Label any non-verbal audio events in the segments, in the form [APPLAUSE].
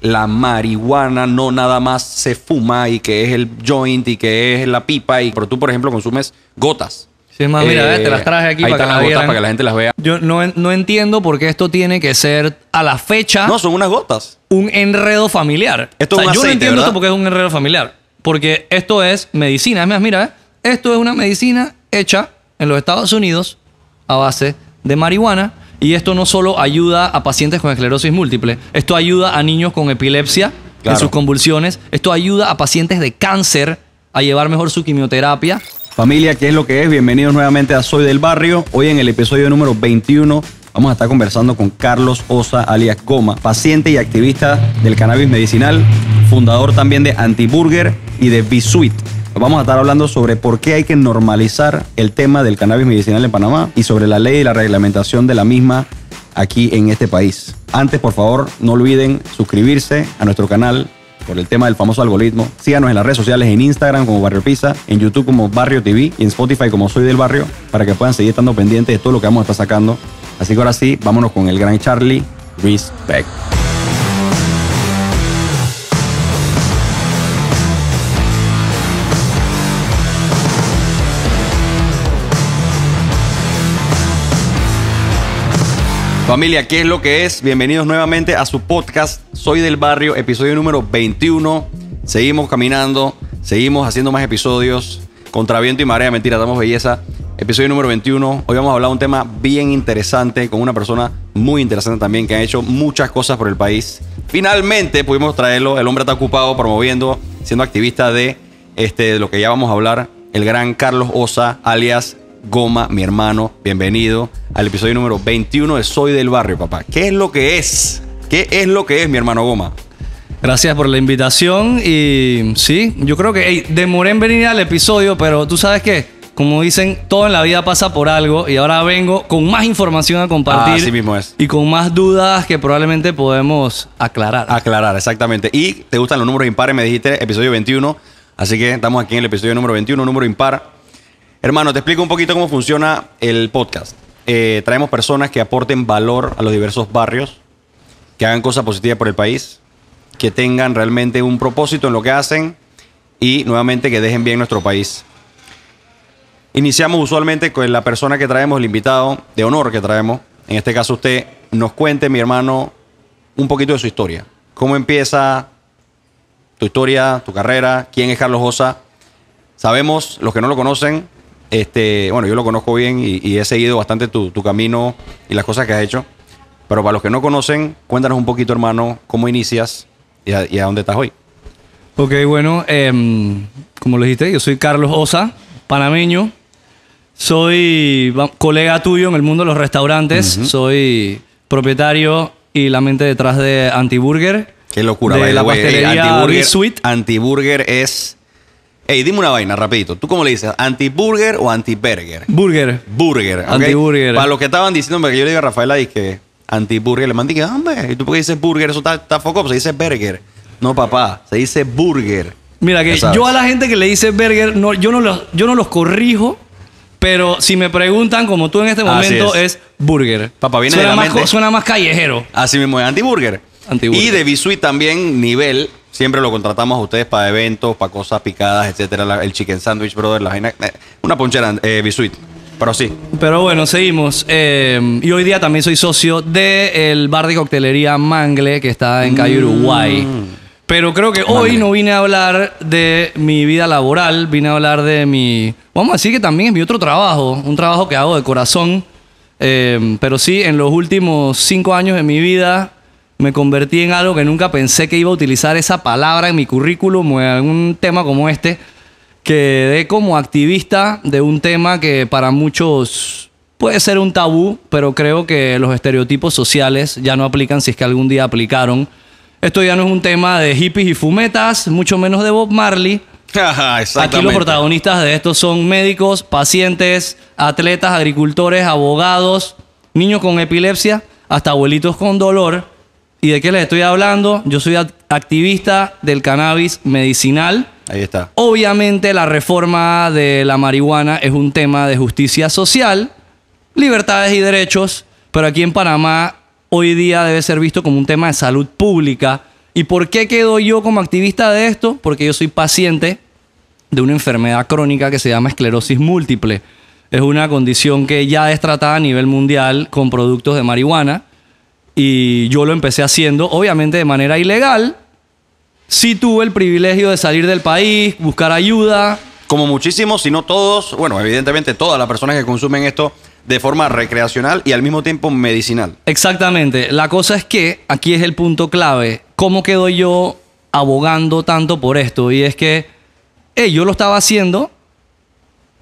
la marihuana no nada más se fuma y que es el joint y que es la pipa, y pero tú, por ejemplo, consumes gotas. Sí, mira, te las eh, traje aquí para que, la gente las vea. Yo no, entiendo por qué esto tiene que ser a la fecha. No, son unas gotas. Un enredo familiar. Esto yo no entiendo esto porque es un enredo familiar. Porque esto es medicina. Es mira, eh, esto es una medicina hecha en los Estados Unidos a base de marihuana y esto no solo ayuda a pacientes con esclerosis múltiple, esto ayuda a niños con epilepsia en sus convulsiones, esto ayuda a pacientes de cáncer a llevar mejor su quimioterapia. Familia, ¿qué es lo que es? Bienvenidos nuevamente a Soy del Barrio. Hoy en el episodio número 21 vamos a estar conversando con Carlos Osa, alias coma paciente y activista del cannabis medicinal, fundador también de Antiburger y de Bisuit. Vamos a estar hablando sobre por qué hay que normalizar el tema del cannabis medicinal en Panamá y sobre la ley y la reglamentación de la misma aquí en este país. Antes, por favor, no olviden suscribirse a nuestro canal por el tema del famoso algoritmo. Síganos en las redes sociales, en Instagram como Barrio Pisa, en YouTube como Barrio TV y en Spotify como Soy del Barrio, para que puedan seguir estando pendientes de todo lo que vamos a estar sacando. Así que ahora sí, vámonos con el gran Charlie. Respect. Familia, ¿qué es lo que es? Bienvenidos nuevamente a su podcast Soy del Barrio, episodio número 21. Seguimos caminando, seguimos haciendo más episodios. Contra viento y marea, mentira, damos belleza. Episodio número 21. Hoy vamos a hablar de un tema bien interesante con una persona muy interesante también que ha hecho muchas cosas por el país. Finalmente pudimos traerlo. El hombre está ocupado promoviendo, siendo activista de este, de lo que ya vamos a hablar, el gran Carlos Osa, alias Goma, mi hermano. Bienvenido al episodio número 21 de Soy del Barrio, papá. ¿Qué es lo que es? ¿Qué es lo que es, mi hermano Goma? Gracias por la invitación y sí, yo creo que demoré en venir al episodio, pero tú sabes que, como dicen, todo en la vida pasa por algo y ahora vengo con más información a compartir. así mismo es. Y con más dudas que probablemente podemos aclarar. Aclarar, exactamente. Y te gustan los números impares, me dijiste, episodio 21. Así que estamos aquí en el episodio número 21, número impar. Hermano, te explico un poquito cómo funciona el podcast. Eh, traemos personas que aporten valor a los diversos barrios, que hagan cosas positivas por el país, que tengan realmente un propósito en lo que hacen y nuevamente que dejen bien nuestro país. Iniciamos usualmente con la persona que traemos, el invitado de honor que traemos. En este caso usted nos cuente, mi hermano, un poquito de su historia. ¿Cómo empieza tu historia, tu carrera? ¿Quién es Carlos Osa? Sabemos, los que no lo conocen, este, bueno, yo lo conozco bien y, he seguido bastante tu, camino y las cosas que has hecho. Pero para los que no conocen, cuéntanos un poquito, hermano, cómo inicias y a, dónde estás hoy. Ok, bueno, em, como lo dijiste, yo soy Carlos Osa, panameño. Soy colega tuyo en el mundo de los restaurantes. Soy propietario y la mente detrás de Antiburger. Qué locura, de la Antiburger, Antiburger es Ey, dime una vaina, rapidito. ¿Tú cómo le dices? ¿Anti-burger o anti-burger? Burger. Burger. ¿okay? Para los que estaban diciendo, que yo le digo a Rafaela y que anti-burger, le mandé que, hombre, ¿y tú por qué dices burger? Eso está, está foco, se dice burger. No, papá, se dice burger. Mira, que yo a la gente que le dice burger, yo, no los, yo no los corrijo, pero si me preguntan, como tú en este momento, es. burger. Papá, viene suena, de la suena más callejero. Así mismo, es anti-burger. Anti y de Bisuit también, nivel Siempre lo contratamos a ustedes para eventos, para cosas picadas, etcétera. el chicken sandwich, brother, la vaina. Eh, una ponchera, eh, Bisuit. Pero sí, Pero bueno, seguimos. Eh, y hoy día también soy socio del bar de coctelería Mangle, que está en calle mm. Uruguay. Pero creo que hoy no vine a hablar de mi vida laboral, vine a hablar de mi. Vamos a decir que también es mi otro trabajo, un trabajo que hago de corazón. pero sí, en los últimos cinco años de mi vida me convertí en algo que nunca pensé que iba a utilizar esa palabra en mi currículum en un tema como este. que Quedé como activista de un tema que para muchos puede ser un tabú, pero creo que los estereotipos sociales ya no aplican si es que algún día aplicaron. Esto ya no es un tema de hippies y fumetas, mucho menos de Bob Marley. [LAUGHS] Ah, Aquí los protagonistas de esto son médicos, pacientes, atletas, agricultores, abogados, niños con epilepsia, hasta abuelitos con dolor ¿Y de qué les estoy hablando? Yo soy activista del cannabis medicinal. Ahí está. Obviamente la reforma de la marihuana es un tema de justicia social, libertades y derechos, pero aquí en Panamá hoy día debe ser visto como un tema de salud pública. ¿Y por qué quedo yo como activista de esto? Porque yo soy paciente de una enfermedad crónica que se llama esclerosis múltiple. Es una condición que ya es tratada a nivel mundial con productos de marihuana y yo lo empecé haciendo, obviamente de manera ilegal. Sí tuve el privilegio de salir del país, buscar ayuda. Como muchísimos, si no todos, bueno, evidentemente todas las personas que consumen esto de forma recreacional y al mismo tiempo medicinal. Exactamente. La cosa es que aquí es el punto clave. ¿Cómo quedo yo abogando tanto por esto? Y es que yo lo estaba haciendo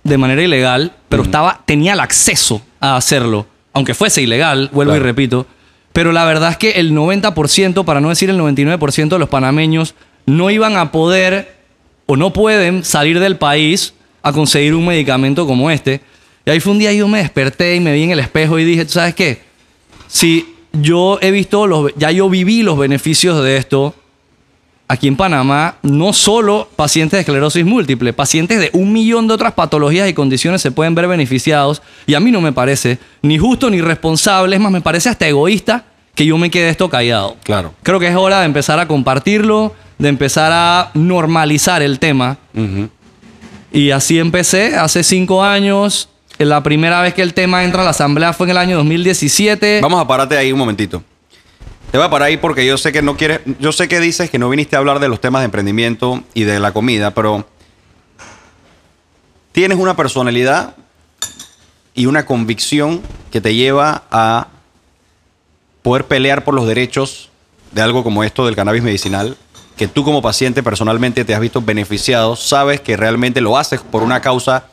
de manera ilegal, pero estaba, tenía el acceso a hacerlo, aunque fuese ilegal, vuelvo y repito. Pero la verdad es que el 90%, para no decir el 99% de los panameños, no iban a poder o no pueden salir del país a conseguir un medicamento como este. Y ahí fue un día yo me desperté y me vi en el espejo y dije, ¿sabes qué? Si yo he visto, los, ya yo viví los beneficios de esto, aquí en Panamá no solo pacientes de esclerosis múltiple, pacientes de un millón de otras patologías y condiciones se pueden ver beneficiados. Y a mí no me parece ni justo ni responsable, es más, me parece hasta egoísta que yo me quede esto callado. Claro. Creo que es hora de empezar a compartirlo, de empezar a normalizar el tema. Y así empecé hace cinco años. La primera vez que el tema entra a la asamblea fue en el año 2017. Vamos a pararte ahí un momentito. Te va a parar ahí porque yo sé que no quieres, yo sé que dices que no viniste a hablar de los temas de emprendimiento y de la comida, pero tienes una personalidad y una convicción que te lleva a poder pelear por los derechos de algo como esto del cannabis medicinal, que tú como paciente personalmente te has visto beneficiado, sabes que realmente lo haces por una causa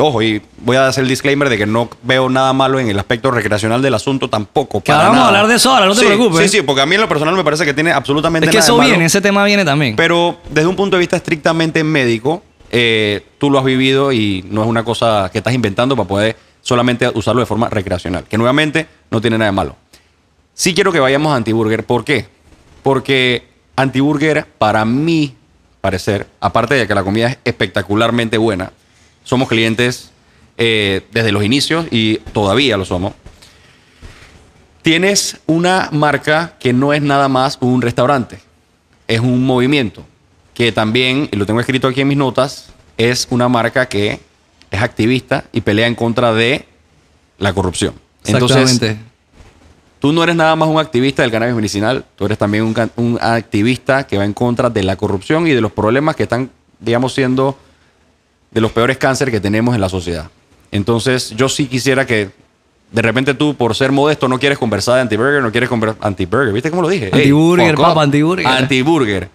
Ojo, y voy a hacer el disclaimer de que no veo nada malo en el aspecto recreacional del asunto tampoco. vamos a hablar de eso ahora, no te preocupes. Sí, sí, porque a mí en lo personal me parece que tiene absolutamente nada Es que eso viene, ese tema viene también. Pero desde un punto de vista estrictamente médico, eh, tú lo has vivido y no es una cosa que estás inventando para poder solamente usarlo de forma recreacional. Que nuevamente no tiene nada de malo. Sí quiero que vayamos a Antiburger. ¿Por qué? Porque Antiburger, para mí parecer, aparte de que la comida es espectacularmente buena, somos clientes eh, desde los inicios y todavía lo somos. Tienes una marca que no es nada más un restaurante, es un movimiento que también, y lo tengo escrito aquí en mis notas, es una marca que es activista y pelea en contra de la corrupción. Exactamente. Entonces, tú no eres nada más un activista del cannabis medicinal, tú eres también un, activista que va en contra de la corrupción y de los problemas que están, digamos, siendo de los peores cánceres que tenemos en la sociedad. Entonces, yo sí quisiera que de repente tú, por ser modesto, no quieres conversar de antiburger, no quieres conversar antiburger. ¿Viste cómo lo dije? Antiburger, papá, antiburger. Antiburger.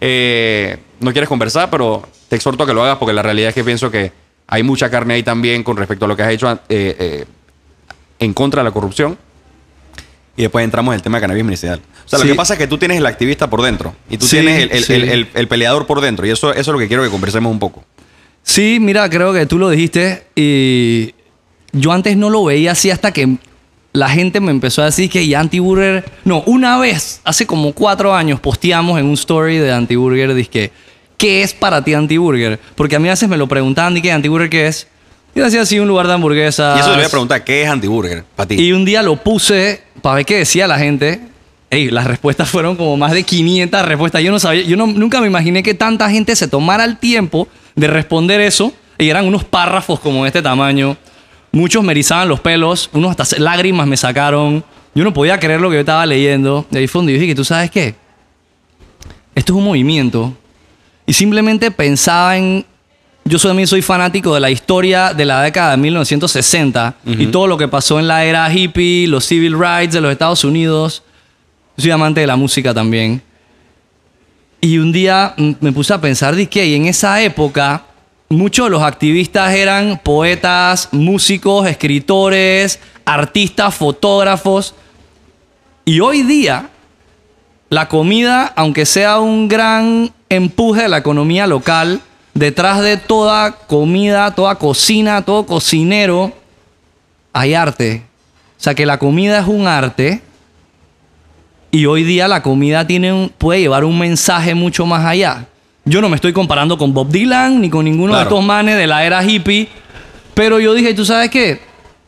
Eh, no quieres conversar, pero te exhorto a que lo hagas porque la realidad es que pienso que hay mucha carne ahí también con respecto a lo que has hecho eh, eh, en contra de la corrupción. Y después entramos en el tema de cannabis medicinal. O sea, lo que pasa es que tú tienes el activista por dentro y tú tienes el, peleador por dentro. Y eso, eso es lo que quiero que conversemos un poco. Sí, mira, creo que tú lo dijiste y yo antes no lo veía así hasta que la gente me empezó a decir que Antiburger, no, una vez, hace como cuatro años, posteamos en un story de Antiburger, dije, ¿qué es para ti Antiburger? Porque a mí a veces me lo preguntaban, ¿y qué Antiburger qué es? Y decía así, un lugar de hamburguesas. Y eso le voy a preguntar, ¿qué es Antiburger para ti? Y un día lo puse para ver qué decía la gente. Ey, las respuestas fueron como más de 500 respuestas. Yo no sabía, yo nunca me imaginé que tanta gente se tomara el tiempo de responder eso. Y eran unos párrafos como de este tamaño. Muchos me erizaban los pelos, unos hasta lágrimas me sacaron. Yo no podía creer lo que yo estaba leyendo. De ahí fue donde yo dije, ¿tú sabes qué? Esto es un movimiento. Y simplemente pensaba en... Yo también soy fanático de la historia de la década de 1960 y todo lo que pasó en la era hippie, los civil rights de los Estados Unidos. Yo soy amante de la música también. Y un día me puse a pensar, de que en esa época muchos de los activistas eran poetas, músicos, escritores, artistas, fotógrafos. Y hoy día, la comida, aunque sea un gran empuje de la economía local, detrás de toda comida, toda cocina, todo cocinero, hay arte. O sea que la comida es un arte y hoy día la comida tiene puede llevar un mensaje mucho más allá. Yo no me estoy comparando con Bob Dylan ni con ninguno de estos manes de la era hippie. Pero yo dije, ¿tú sabes qué?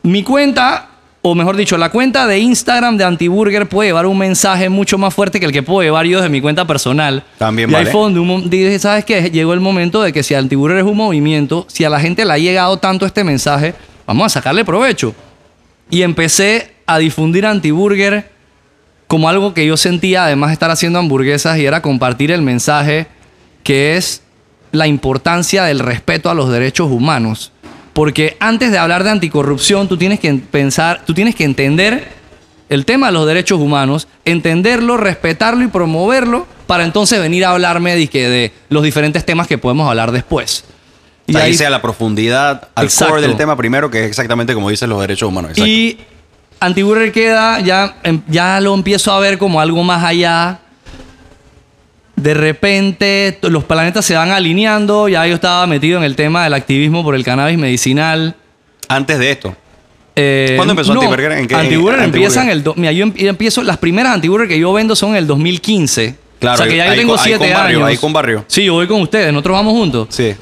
Mi cuenta, o mejor dicho, la cuenta de Instagram de Antiburger puede llevar un mensaje mucho más fuerte que el que puedo llevar yo desde mi cuenta personal. También y fondo, dije, ¿sabes qué? Llegó el momento de que si Antiburger es un movimiento, si a la gente le ha llegado tanto este mensaje, vamos a sacarle provecho. Y empecé a difundir Antiburger como algo que yo sentía además de estar haciendo hamburguesas y era compartir el mensaje que es la importancia del respeto a los derechos humanos. Porque antes de hablar de anticorrupción, tú tienes que pensar, tú tienes que entender el tema de los derechos humanos, entenderlo, respetarlo y promoverlo para entonces venir a hablarme de, de los diferentes temas que podemos hablar después. Y ahí, sea la profundidad al core del tema primero, que es exactamente como dicen los derechos humanos. Exacto. Antiburger queda, ya, em, ya lo empiezo a ver como algo más allá. De repente los planetas se van alineando, ya yo estaba metido en el tema del activismo por el cannabis medicinal. Antes de esto. Eh, ¿Cuándo empezó no, Antiburger? empieza en el... yo em, empiezo... Las primeras Antiburger que yo vendo son en el 2015. Claro. O sea que ya yo tengo siete con años. Barrio, ahí con barrio. Sí, yo voy con ustedes. Nosotros vamos juntos. Sí.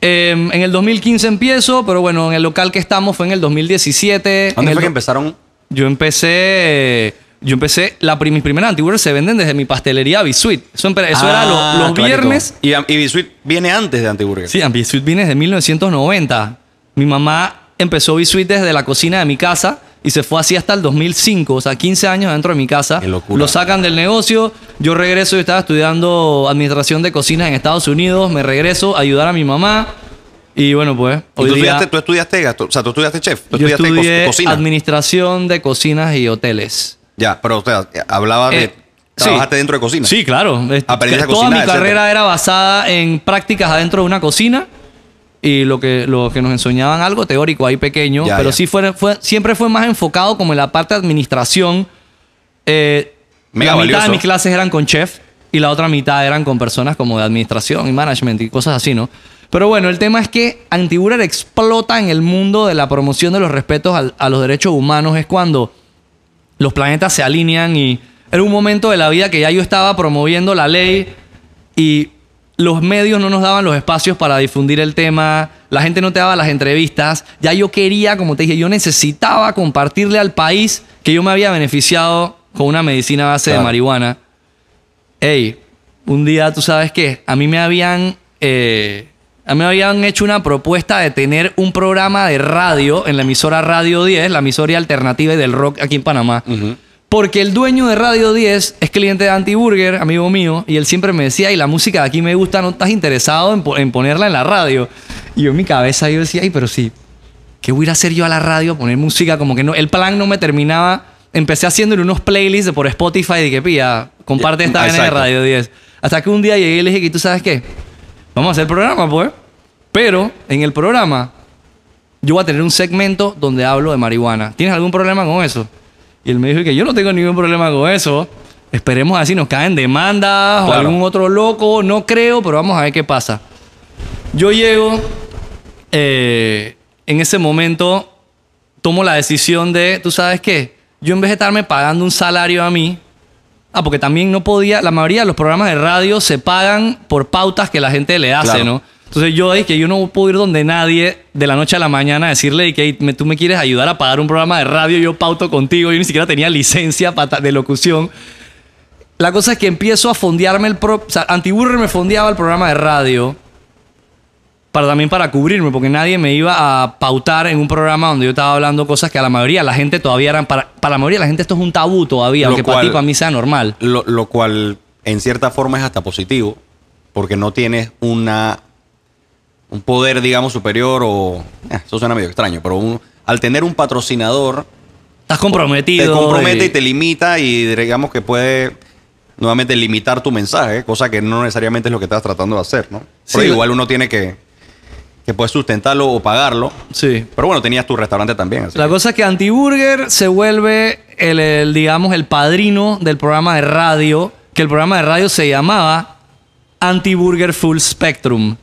Em, en el 2015 empiezo, pero bueno, en el local que estamos fue en el 2017. ¿Dónde fue que empezaron yo empecé. Yo empecé. La, mis primeras se venden desde mi pastelería Bisuit. Eso, eso era ah, los viernes. Y, ah, y viene antes de Antiburger. Sí, Bisuit viene desde 1990. Mi mamá empezó Bisuit desde la cocina de mi casa y se fue así hasta el 2005, o sea, 15 años dentro de mi casa. Lo sacan del negocio, yo regreso, yo estaba estudiando administración de cocina en Estados Unidos, me regreso a ayudar a mi mamá. Y bueno, pues. tú, estudiaste, eh, o sea, tú estudiaste chef, yo estudiaste estudié Administración de cocinas y hoteles. Ya, pero hablaba de. Eh, ¿Trabajaste dentro de cocina? Sí, claro. Toda mi carrera era basada en prácticas adentro de una cocina y lo que, lo que nos enseñaban algo teórico ahí pequeño, pero sí siempre fue más enfocado como en la parte de administración. Eh, la mitad de mis clases eran con chef y la otra mitad eran con personas como de administración y management y cosas así, ¿no? Pero bueno, el tema es que Antiburar explota en el mundo de la promoción de los respetos a, los derechos humanos. Es cuando los planetas se alinean y era un momento de la vida que ya yo estaba promoviendo la ley y los medios no nos daban los espacios para difundir el tema, la gente no te daba las entrevistas, ya yo quería, como te dije, yo necesitaba compartirle al país que yo me había beneficiado con una medicina base de marihuana. Ey, un día tú sabes qué, a mí me habían eh, a mí me habían hecho una propuesta de tener un programa de radio en la emisora Radio 10, la emisora alternativa del rock aquí en Panamá. Porque el dueño de Radio 10 es cliente de Antiburger, amigo mío, y él siempre me decía, y la música de aquí me gusta, ¿no estás interesado en, ponerla en la radio? Y yo en mi cabeza yo decía, ay, pero sí, ¿qué voy a hacer yo a la radio? poner música, como que no, el plan no me terminaba. Empecé haciéndole unos playlists por Spotify de que pilla, comparte esta en de Radio 10. Hasta que un día llegué y le dije, ¿y tú sabes qué? Vamos a hacer programa, pues. Pero en el programa yo voy a tener un segmento donde hablo de marihuana. ¿Tienes algún problema con eso? Y él me dijo que yo no tengo ningún problema con eso. Esperemos así, nos caen demandas o algún otro loco. No creo, pero vamos a ver qué pasa. Yo llego, eh, en ese momento tomo la decisión de, ¿tú sabes qué? Yo en vez de estarme pagando un salario a mí, Ah, porque también no podía, la mayoría de los programas de radio se pagan por pautas que la gente le hace, ¿no? Entonces yo dije que yo no puedo ir donde nadie de la noche a la mañana a decirle que tú me quieres ayudar a pagar un programa de radio, yo pauto contigo, yo ni siquiera tenía licencia de locución. La cosa es que empiezo a fondearme el programa, o sea, me fondeaba el programa de radio para también para cubrirme, porque nadie me iba a pautar en un programa donde yo estaba hablando cosas que a la mayoría la gente todavía eran para, la mayoría la gente esto es un tabú todavía, aunque para ti para mí sea normal. Lo, cual en cierta forma es hasta positivo, porque no tienes una un poder, digamos, superior o eh, eso suena medio extraño, pero al tener un patrocinador estás comprometido, te compromete y... te limita y digamos que puede nuevamente limitar tu mensaje, cosa que no necesariamente es lo que estás tratando de hacer, ¿no? Pero igual uno tiene que que puedes sustentarlo o pagarlo. Sí. Pero bueno, tenías tu restaurante también. la cosa es que Antiburger se vuelve el, digamos, el padrino del programa de radio, que el programa de radio se llamaba Antiburger Full Spectrum.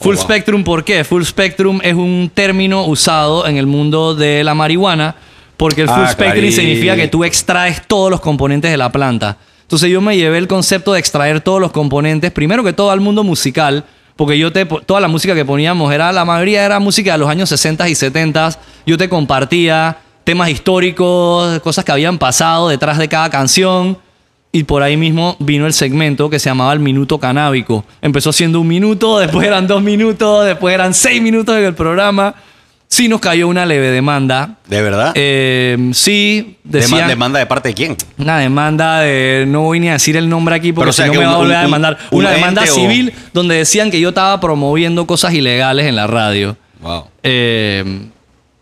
Full oh, Spectrum, ¿por qué? Full Spectrum es un término usado en el mundo de la marihuana, porque el ah, Full Spectrum significa que tú extraes todos los componentes de la planta. Entonces yo me llevé el concepto de extraer todos los componentes, primero que todo al mundo musical, porque yo te, toda la música que poníamos era, la mayoría era música de los años 60 y 70, yo te compartía temas históricos, cosas que habían pasado detrás de cada canción. Y por ahí mismo vino el segmento que se llamaba el minuto canábico. Empezó siendo un minuto, después eran dos minutos, después eran seis minutos en el programa. Sí nos cayó una leve demanda. ¿De verdad? Eh, sí, decían... ¿Demanda de parte de quién? Una demanda de... No voy ni a decir el nombre aquí porque si no me va a volver a demandar. una demanda civil donde decían que yo estaba promoviendo cosas ilegales en la radio. Wow. Eh,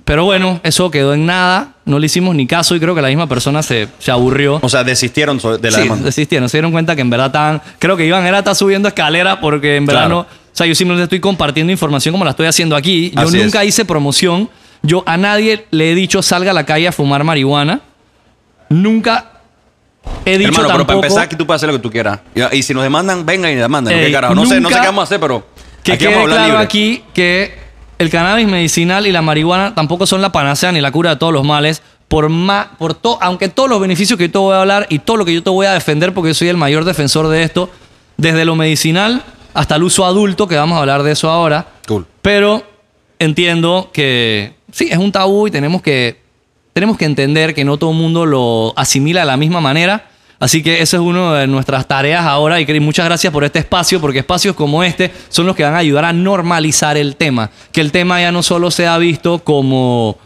pero bueno, eso quedó en nada no le hicimos ni caso y creo que la misma persona se, se aburrió. O sea, desistieron de la sí, demanda. desistieron. Se dieron cuenta que en verdad estaban... Creo que iban era estar subiendo escaleras porque en verdad no... O sea, yo simplemente estoy compartiendo información como la estoy haciendo aquí. Yo nunca hice promoción. Yo a nadie le he dicho salga a la calle a fumar marihuana. Nunca he dicho Hermano, pero para empezar aquí tú puedes hacer lo que tú quieras. Y, si nos demandan, vengan y demandan. Eh, ¿no? sé, qué vamos a hacer, pero... Que aquí aquí que el cannabis medicinal y la marihuana tampoco son la panacea ni la cura de todos los males. Por más, por aunque todos los beneficios que yo te voy a hablar y todo lo que yo te voy a defender, porque yo soy el mayor defensor de esto, desde lo medicinal hasta el uso adulto, que vamos a hablar de eso ahora. Cool. Pero entiendo que sí, es un tabú y tenemos que, tenemos que entender que no todo el mundo lo asimila de la misma manera Así que esa es una de nuestras tareas ahora y muchas gracias por este espacio porque espacios como este son los que van a ayudar a normalizar el tema, que el tema ya no solo sea visto como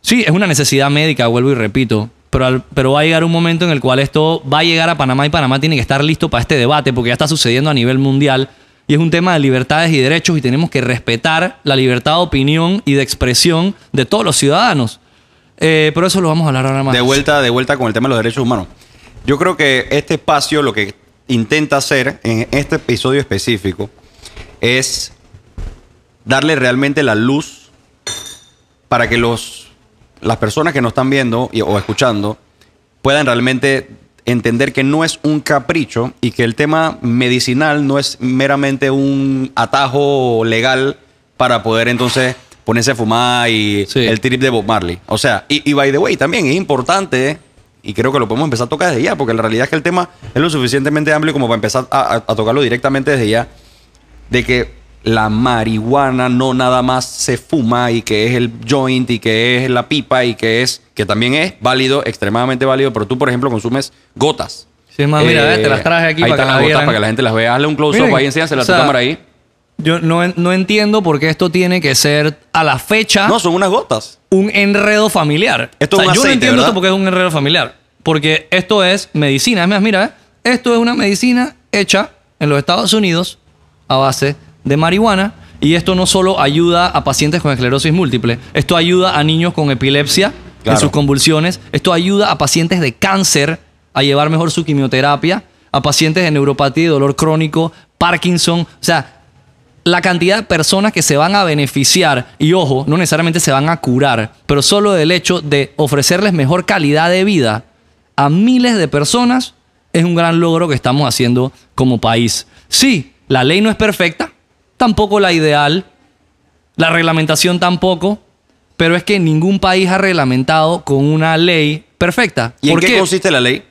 sí, es una necesidad médica, vuelvo y repito, pero, pero va a llegar un momento en el cual esto va a llegar a Panamá y Panamá tiene que estar listo para este debate porque ya está sucediendo a nivel mundial y es un tema de libertades y derechos y tenemos que respetar la libertad de opinión y de expresión de todos los ciudadanos. Eh, pero eso lo vamos a hablar ahora más. De vuelta, de vuelta con el tema de los derechos humanos. Yo creo que este espacio lo que intenta hacer en este episodio específico es darle realmente la luz para que los, las personas que nos están viendo o escuchando puedan realmente entender que no es un capricho y que el tema medicinal no es meramente un atajo legal para poder entonces ponerse a fumar y el trip de Bob Marley. O sea, y, y by the way, también es importante y creo que lo podemos empezar a tocar desde ya, porque la realidad es que el tema es lo suficientemente amplio como para empezar a, tocarlo directamente desde ya, de que la marihuana no nada más se fuma y que es el joint y que es la pipa y que es, que también es válido, extremadamente válido, pero tú, por ejemplo, consumes gotas. Sí, más, mira, eh, te las traje aquí para, que la gente las vea. Hazle un close-up ahí, enséñansela a tu cámara ahí. Yo no, entiendo por qué esto tiene que ser a la fecha No, son unas gotas. un enredo familiar. Esto yo no entiendo esto porque es un enredo familiar. Porque esto es medicina. Es más, mira, ¿eh? esto es una medicina hecha en los Estados Unidos a base de marihuana. Y esto no solo ayuda a pacientes con esclerosis múltiple, esto ayuda a niños con epilepsia Claro. sus convulsiones. Esto ayuda a pacientes de cáncer a llevar mejor su quimioterapia, a pacientes de neuropatía y dolor crónico, Parkinson. O sea, la cantidad de personas que se van a beneficiar, y ojo, no necesariamente se van a curar, pero solo del hecho de ofrecerles mejor calidad de vida a miles de personas, es un gran logro que estamos haciendo como país. Sí, la ley no es perfecta, tampoco la ideal, la reglamentación tampoco, pero es que ningún país ha reglamentado con una ley perfecta. ¿Y en qué consiste la ley?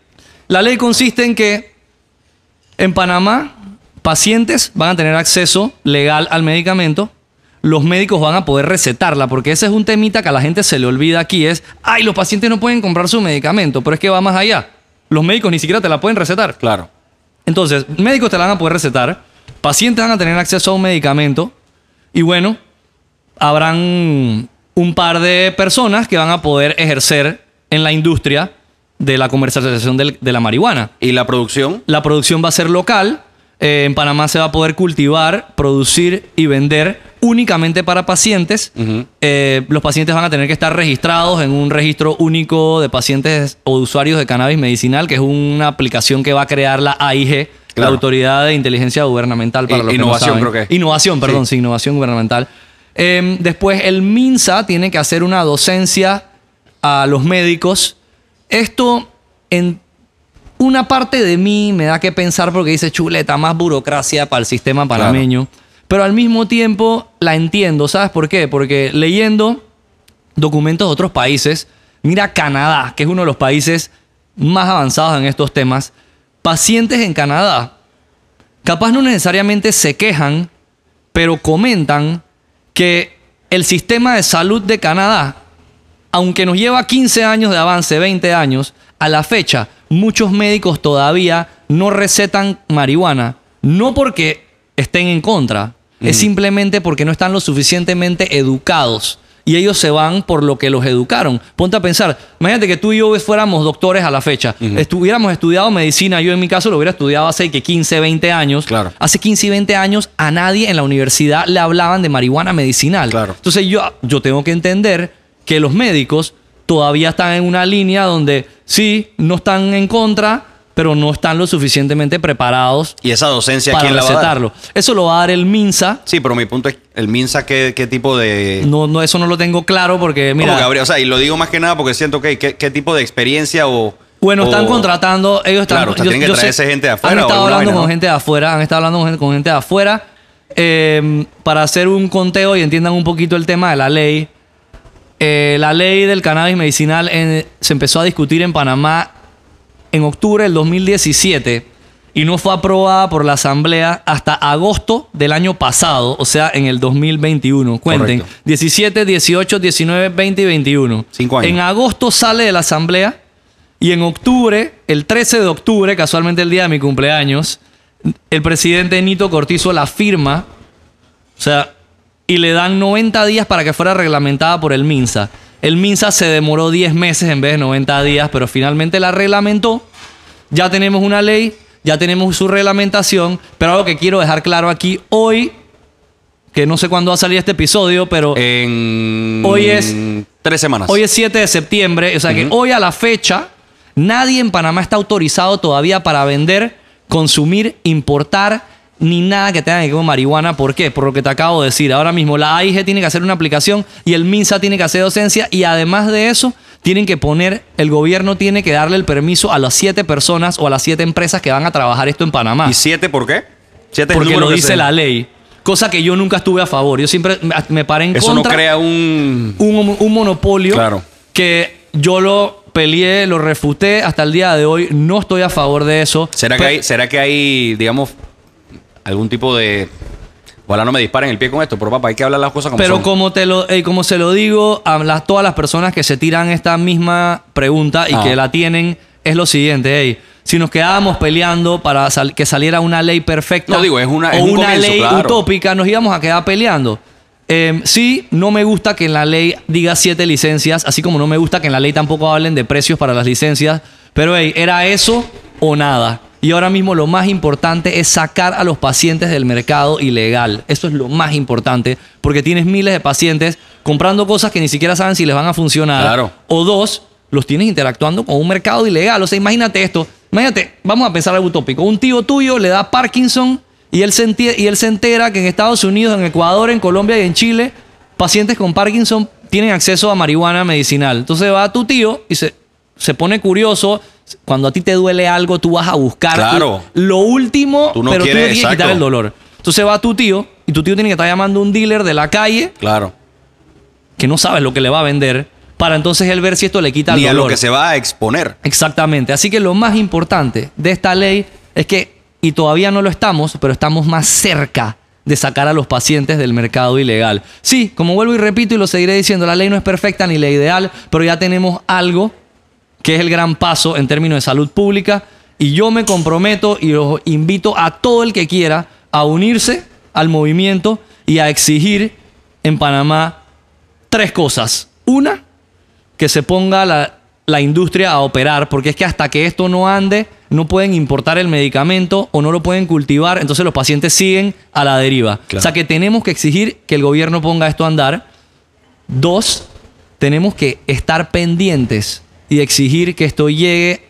La ley consiste en que en Panamá Pacientes van a tener acceso legal al medicamento. Los médicos van a poder recetarla, porque ese es un temita que a la gente se le olvida aquí, es, ay, los pacientes no pueden comprar su medicamento, pero es que va más allá. Los médicos ni siquiera te la pueden recetar. Claro. Entonces, médicos te la van a poder recetar, pacientes van a tener acceso a un medicamento y bueno, habrán un par de personas que van a poder ejercer en la industria de la comercialización de la marihuana. ¿Y la producción? La producción va a ser local eh, en Panamá se va a poder cultivar, producir y vender únicamente para pacientes. Eh, los pacientes van a tener que estar registrados en un registro único de pacientes o usuarios de cannabis medicinal, que es una aplicación que va a crear la AIG. La Autoridad de Inteligencia Gubernamental para la Innovación, creo que. Innovación, perdón, sí, innovación gubernamental. Em, después, el MINSA tiene que hacer una docencia a los médicos. Esto, en, una parte de mí me da que pensar porque dice chuleta, más burocracia para el sistema panameño. Pero al mismo tiempo la entiendo, ¿sabes por qué? Porque leyendo documentos de otros países, mira Canadá, que es uno de los países más avanzados en estos temas, pacientes en Canadá capaz no necesariamente se quejan, pero comentan que el sistema de salud de Canadá, aunque nos lleva 15 años de avance, 20 años, a la fecha muchos médicos todavía no recetan marihuana, no porque estén en contra, es simplemente porque no están lo suficientemente educados. Y ellos se van por lo que los educaron. Ponte a pensar, imagínate que tú y yo fuéramos doctores a la fecha. Estuviéramos estudiado medicina, yo en mi caso lo hubiera estudiado hace que 15, 20 años. Claro. Hace 15 y 20 años a nadie en la universidad le hablaban de marihuana medicinal. Claro. Entonces yo, yo tengo que entender que los médicos todavía están en una línea donde sí, no están en contra, pero no están lo suficientemente preparados. ¿Y esa docencia para quién va a Eso lo va a dar el MINSA. Sí, pero mi punto es, ¿el MINSA qué, qué tipo de...? No, no, eso no lo tengo claro porque, mira... Gabriel? O sea, y lo digo más que nada porque siento que qué, qué tipo de experiencia o... Bueno, están contratando, ellos están... Claro, tienen que traerse gente de afuera. Han estado hablando con gente de afuera, han estado hablando con gente, de afuera eh, para hacer un conteo y entiendan un poquito el tema de la ley eh, la ley del cannabis medicinal se empezó a discutir en Panamá en octubre del 2017 y no fue aprobada por la Asamblea hasta agosto del año pasado, o sea, en el 2021. Cuenten, 17, 18, 19, 20 y 21. En agosto sale de la Asamblea y en octubre, el 13 de octubre, casualmente el día de mi cumpleaños, el presidente Nito Cortizo la firma. O sea, y le dan 90 días para que fuera reglamentada por el MINSA. El MINSA se demoró 10 meses en vez de 90 días, pero finalmente la reglamentó. Ya tenemos una ley, ya tenemos su reglamentación, pero algo que quiero dejar claro aquí hoy, que no sé cuándo va a salir este episodio, pero hoy es... Tres semanas. Hoy es 7 de septiembre, o sea que hoy a la fecha, nadie en Panamá está autorizado todavía para vender, consumir, importar, ni nada que tenga que ver con marihuana. ¿Por qué? Por lo que te acabo de decir. Ahora mismo la AIG tiene que hacer una aplicación y el MINSA tiene que hacer docencia y además de eso tienen que poner, el gobierno tiene que darle el permiso a las siete personas o a las siete empresas que van a trabajar esto en Panamá. ¿Y siete por qué? ¿Siete Porque lo dice la ley. Cosa que yo nunca estuve a favor. Yo siempre me paré en Eso contra. Eso no crea un... un... monopolio claro. que yo lo peleé, lo refuté hasta el día de hoy. No estoy a favor de eso. ¿Será, que, ¿será que hay, digamos, algún tipo de Ojalá no me disparen el pie con esto, pero papá, hay que hablar las cosas como Pero como te lo, y como se lo digo a todas las personas que se tiran esta misma pregunta y que ah. la tienen, es lo siguiente, si nos quedábamos peleando para que saliera una ley perfecta no, digo, es una, o una ley utópica, nos íbamos a quedar peleando. Em, sí, no me gusta que en la ley diga siete licencias, así como no me gusta que en la ley tampoco hablen de precios para las licencias, pero hey, era eso o nada. Y ahora mismo lo más importante es sacar a los pacientes del mercado ilegal. Eso es lo más importante, porque tienes miles de pacientes comprando cosas que ni siquiera saben si les van a funcionar. O dos, los tienes interactuando con un mercado ilegal. O sea, imagínate esto. Imagínate, vamos a pensar algo utópico. Un tío tuyo le da Parkinson y él, se y él se entera que en Estados Unidos, en Ecuador, en Colombia y en Chile, pacientes con Parkinson tienen acceso a marihuana medicinal. Entonces va a tu tío y se, se pone curioso, cuando a ti te duele algo, tú vas a buscar lo último, pero tú no tienes que quitar el dolor. Entonces va tu tío y tu tío tiene que estar llamando a un dealer de la calle. Claro. Que no sabes lo que le va a vender para entonces él ver si esto le quita el Ni a lo que se va a exponer. Exactamente. Así que lo más importante de esta ley es que, y todavía no lo estamos, pero estamos más cerca de sacar a los pacientes del mercado ilegal. Sí, como vuelvo y repito y lo seguiré diciendo, la ley no es perfecta ni la ideal, pero ya tenemos algo que es el gran paso en términos de salud pública. Y yo me comprometo y los invito a todo el que quiera a unirse al movimiento y a exigir en Panamá tres cosas. Una, que se ponga la, industria a operar, porque es que hasta que esto no ande, no pueden importar el medicamento o no lo pueden cultivar, entonces los pacientes siguen a la deriva. O sea que tenemos que exigir que el gobierno ponga esto a andar. Dos, tenemos que estar pendientes y exigir que esto llegue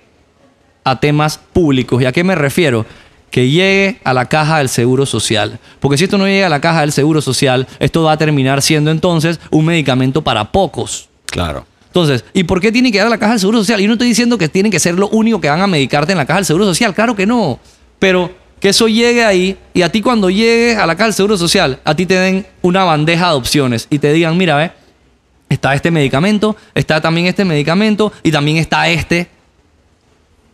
a temas públicos. ¿Y a qué me refiero? Que llegue a la caja del Seguro Social. Porque si esto no llega a la caja del Seguro Social, esto va a terminar siendo entonces un medicamento para pocos. Claro. Entonces, ¿y por qué tiene que ir a la caja del Seguro Social? Yo no estoy diciendo que tienen que ser lo único que van a medicarte en la caja del Seguro Social, claro que no. Pero que eso llegue ahí y a ti cuando llegues a la caja del Seguro Social, a ti te den una bandeja de opciones y te digan, mira, ve, Está este medicamento, está también este medicamento y también está este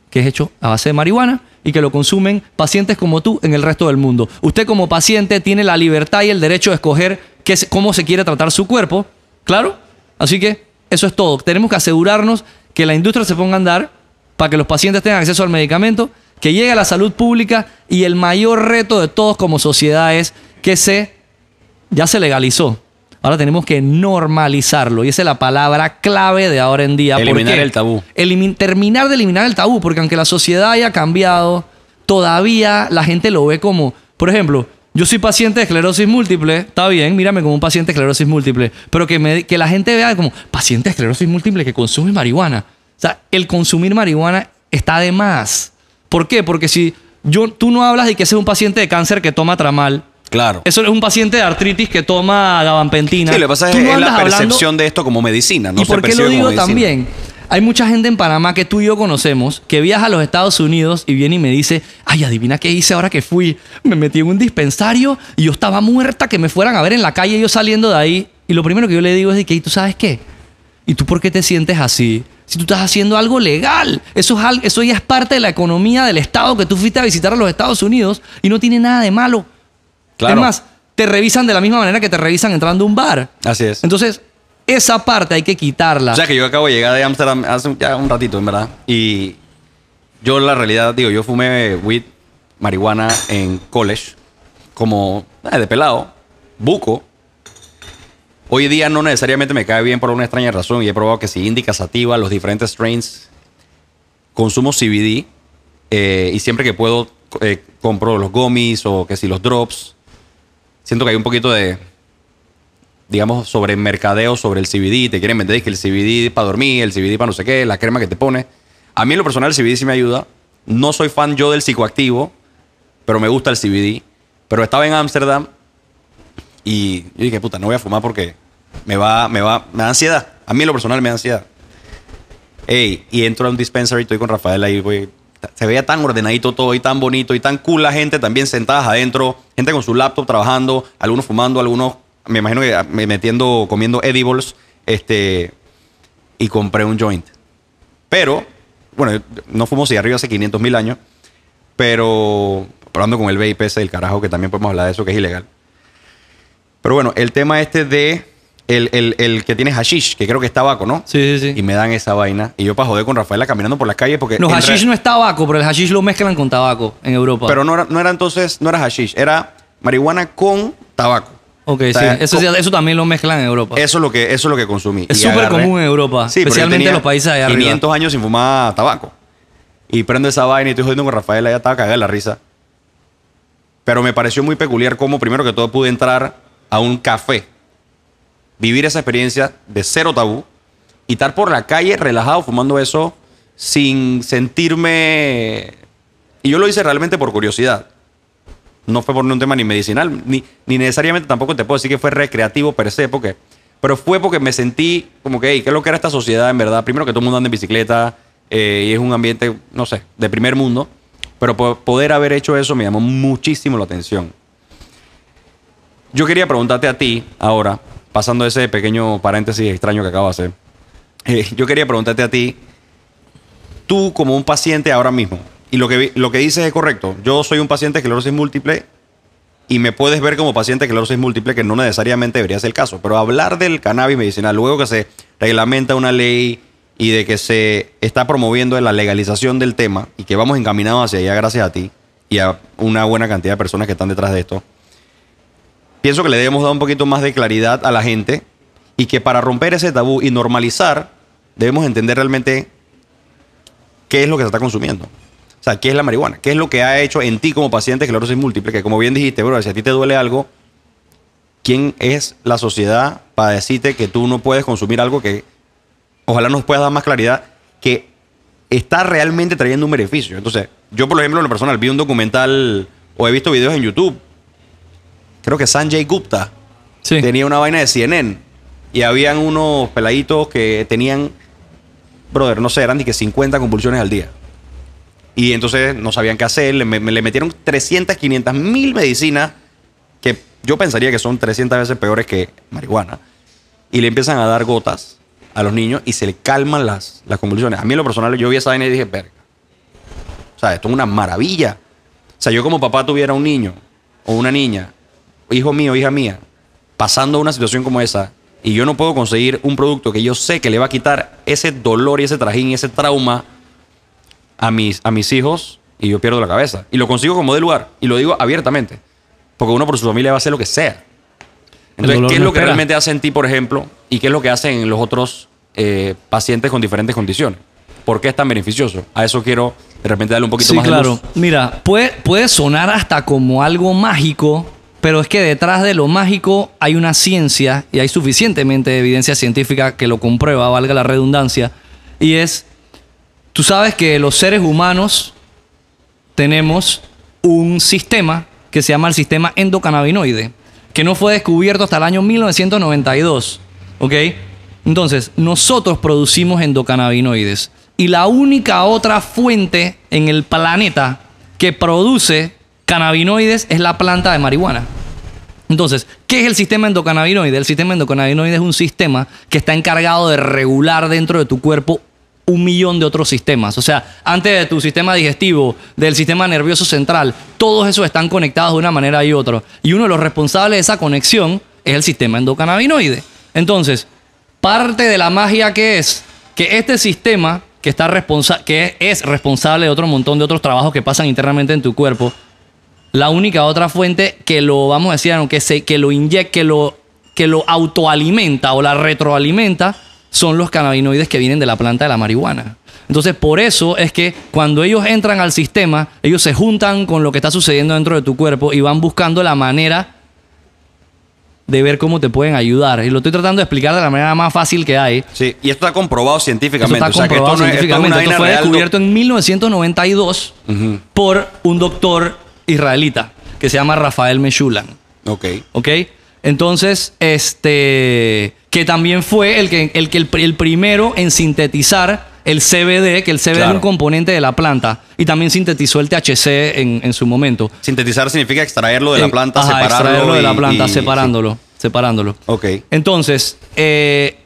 que es hecho a base de marihuana y que lo consumen pacientes como tú en el resto del mundo. Usted como paciente tiene la libertad y el derecho de escoger cómo se quiere tratar su cuerpo, ¿claro? Así que eso es todo. Tenemos que asegurarnos que la industria se ponga a andar para que los pacientes tengan acceso al medicamento, que llegue a la salud pública y el mayor reto de todos como sociedad es que se ya se legalizó Ahora tenemos que normalizarlo. Y esa es la palabra clave de ahora en día. Eliminar el tabú. terminar de eliminar el tabú, porque aunque la sociedad haya cambiado, todavía la gente lo ve como, por ejemplo, yo soy paciente de esclerosis múltiple, está bien, mírame como un paciente de esclerosis múltiple, pero que, la gente vea como paciente de esclerosis múltiple que consume marihuana. O sea, el consumir marihuana está de más. ¿Por qué? Porque si tú no hablas de que ese es un paciente de cáncer que toma tramal, Claro. Eso es un paciente de artritis que toma la Sí, lo que pasa es, la percepción de esto como medicina. No ¿Y por qué lo digo también? Hay mucha gente en Panamá que tú y yo conocemos que viaja a los Estados Unidos y viene y me dice, ay, adivina qué hice ahora que fui. Me metí en un dispensario y yo estaba muerta que me fueran a ver en la calle yo saliendo de ahí. Y lo primero que yo le digo es que, ¿y tú sabes qué? ¿Y tú por qué te sientes así? Si tú estás haciendo algo legal, eso, es, eso ya es parte de la economía del Estado que tú fuiste a visitar a los Estados Unidos y no tiene nada de malo. Además Es te revisan de la misma manera que te revisan entrando a un bar. Así es. Entonces, esa parte hay que quitarla. O sea, que yo acabo de llegar de Amsterdam hace ya un ratito, en verdad. Y yo, la realidad, digo, yo fumé weed, marihuana en college, como eh, de pelado, buco. Hoy día no necesariamente me cae bien por una extraña razón y he probado que si indica sativa, los diferentes strains, consumo CBD eh, y siempre que puedo eh, compro los gomis o que si los drops siento que hay un poquito de, digamos, sobre mercadeo, sobre el CBD. Te quieren vender que el CBD para dormir, el CBD para no sé qué, la crema que te pones. A mí en lo personal el CBD sí me ayuda. No soy fan yo del psicoactivo, pero me gusta el CBD. Pero estaba en Ámsterdam y yo dije, puta, no voy a fumar porque me va, me va, me da ansiedad. A mí en lo personal me da ansiedad. Ey, y entro a un dispensary, estoy con Rafael ahí, voy se veía tan ordenadito todo y tan bonito y tan cool la gente también sentadas adentro, gente con su laptop trabajando, algunos fumando, algunos, me imagino que ah, metiendo, comiendo edibles, este, y compré un joint. Pero, bueno, no fumo arriba hace 500 mil años, pero, hablando con el VIP ese del carajo, que también podemos hablar de eso, que es ilegal. Pero bueno, el tema este de el, que tiene hashish, que creo que es tabaco, ¿no? Sí, sí, sí. Y me dan esa vaina. Y yo para joder con Rafaela caminando por las calles porque... No, hashish no es tabaco, pero el hashish lo mezclan con tabaco en Europa. Pero no era, entonces, no era hashish, era marihuana con tabaco. Ok, sí. Eso, también lo mezclan en Europa. Eso es lo que, eso lo que consumí. Es súper común en Europa, especialmente en los países de 500 años sin fumar tabaco. Y prendo esa vaina y estoy jodiendo con Rafaela, ya estaba cagada de la risa. Pero me pareció muy peculiar cómo, primero que todo, pude entrar a un café vivir esa experiencia de cero tabú y estar por la calle relajado fumando eso sin sentirme... Y yo lo hice realmente por curiosidad. No fue por ningún tema ni medicinal, ni, necesariamente tampoco te puedo decir que fue recreativo per se, porque... Pero fue porque me sentí como que, hey, ¿qué es lo que era esta sociedad en verdad? Primero que todo el mundo anda en bicicleta eh, y es un ambiente, no sé, de primer mundo. Pero poder haber hecho eso me llamó muchísimo la atención. Yo quería preguntarte a ti ahora, pasando ese pequeño paréntesis extraño que acabo de hacer, eh, yo quería preguntarte a ti, tú como un paciente ahora mismo, y lo que, lo que dices es correcto, yo soy un paciente de clorosis múltiple y me puedes ver como paciente de clorosis múltiple, que no necesariamente debería ser el caso, pero hablar del cannabis medicinal, luego que se reglamenta una ley y de que se está promoviendo la legalización del tema y que vamos encaminados hacia allá gracias a ti y a una buena cantidad de personas que están detrás de esto pienso que le debemos dar un poquito más de claridad a la gente y que para romper ese tabú y normalizar, debemos entender realmente qué es lo que se está consumiendo. O sea, ¿qué es la marihuana? ¿Qué es lo que ha hecho en ti como paciente esclerosis múltiple? Que como bien dijiste, bro, si a ti te duele algo, ¿quién es la sociedad para decirte que tú no puedes consumir algo que ojalá nos pueda dar más claridad que está realmente trayendo un beneficio? Entonces, yo por ejemplo, en lo personal, vi un documental o he visto videos en YouTube creo que Sanjay Gupta, tenía una vaina de CNN. Y habían unos peladitos que tenían, brother, no sé, eran ni que 50 convulsiones al día. Y entonces no sabían qué hacer, le, metieron 300, 500 mil medicinas que yo pensaría que son 300 veces peores que marihuana. Y le empiezan a dar gotas a los niños y se le calman las, las convulsiones. A mí lo personal yo vi esa vaina y dije, verga. O sea, esto es una maravilla. O sea, yo como papá tuviera un niño o una niña hijo mío, hija mía, pasando una situación como esa, y yo no puedo conseguir un producto que yo sé que le va a quitar ese dolor y ese trajín y ese trauma a mis, a mis hijos, y yo pierdo la cabeza. Y lo consigo como de lugar, y lo digo abiertamente, porque uno por su familia va a hacer lo que sea. Entonces, ¿qué es lo que realmente hace en ti, por ejemplo, y qué es lo que hacen los otros eh, pacientes con diferentes condiciones? ¿Por qué es tan beneficioso? A eso quiero de repente darle un poquito más claro. de Mira, puede sonar hasta como algo mágico, pero es que detrás de lo mágico hay una ciencia y hay suficientemente evidencia científica que lo comprueba, valga la redundancia, y es, tú sabes que los seres humanos tenemos un sistema que se llama el sistema endocannabinoide, que no fue descubierto hasta el año 1992, ¿ok? Entonces, nosotros producimos endocannabinoides y la única otra fuente en el planeta que produce Cannabinoides es la planta de marihuana. Entonces, ¿qué es el sistema endocannabinoide? El sistema endocannabinoide es un sistema que está encargado de regular dentro de tu cuerpo un millón de otros sistemas. O sea, antes de tu sistema digestivo, del sistema nervioso central, todos esos están conectados de una manera y otra. Y uno de los responsables de esa conexión es el sistema endocannabinoide. Entonces, parte de la magia que es que este sistema que, está que es responsable de otro montón de otros trabajos que pasan internamente en tu cuerpo, la única otra fuente que lo, vamos a decir, aunque que lo inyecte que lo, que lo autoalimenta o la retroalimenta, son los cannabinoides que vienen de la planta de la marihuana. Entonces, por eso es que cuando ellos entran al sistema, ellos se juntan con lo que está sucediendo dentro de tu cuerpo y van buscando la manera de ver cómo te pueden ayudar. Y lo estoy tratando de explicar de la manera más fácil que hay. Sí, y esto está comprobado científicamente. está científicamente. fue descubierto en 1992 por un doctor israelita que se llama Rafael Meshulan. Ok. Ok. Entonces, este, que también fue el que el, que el, primero en sintetizar el CBD, que el CBD es un componente de la planta, y también sintetizó el THC en, su momento. Sintetizar significa extraerlo de la eh, planta, separarlo. de la planta, separándolo. Separándolo. Ok. Entonces, eh,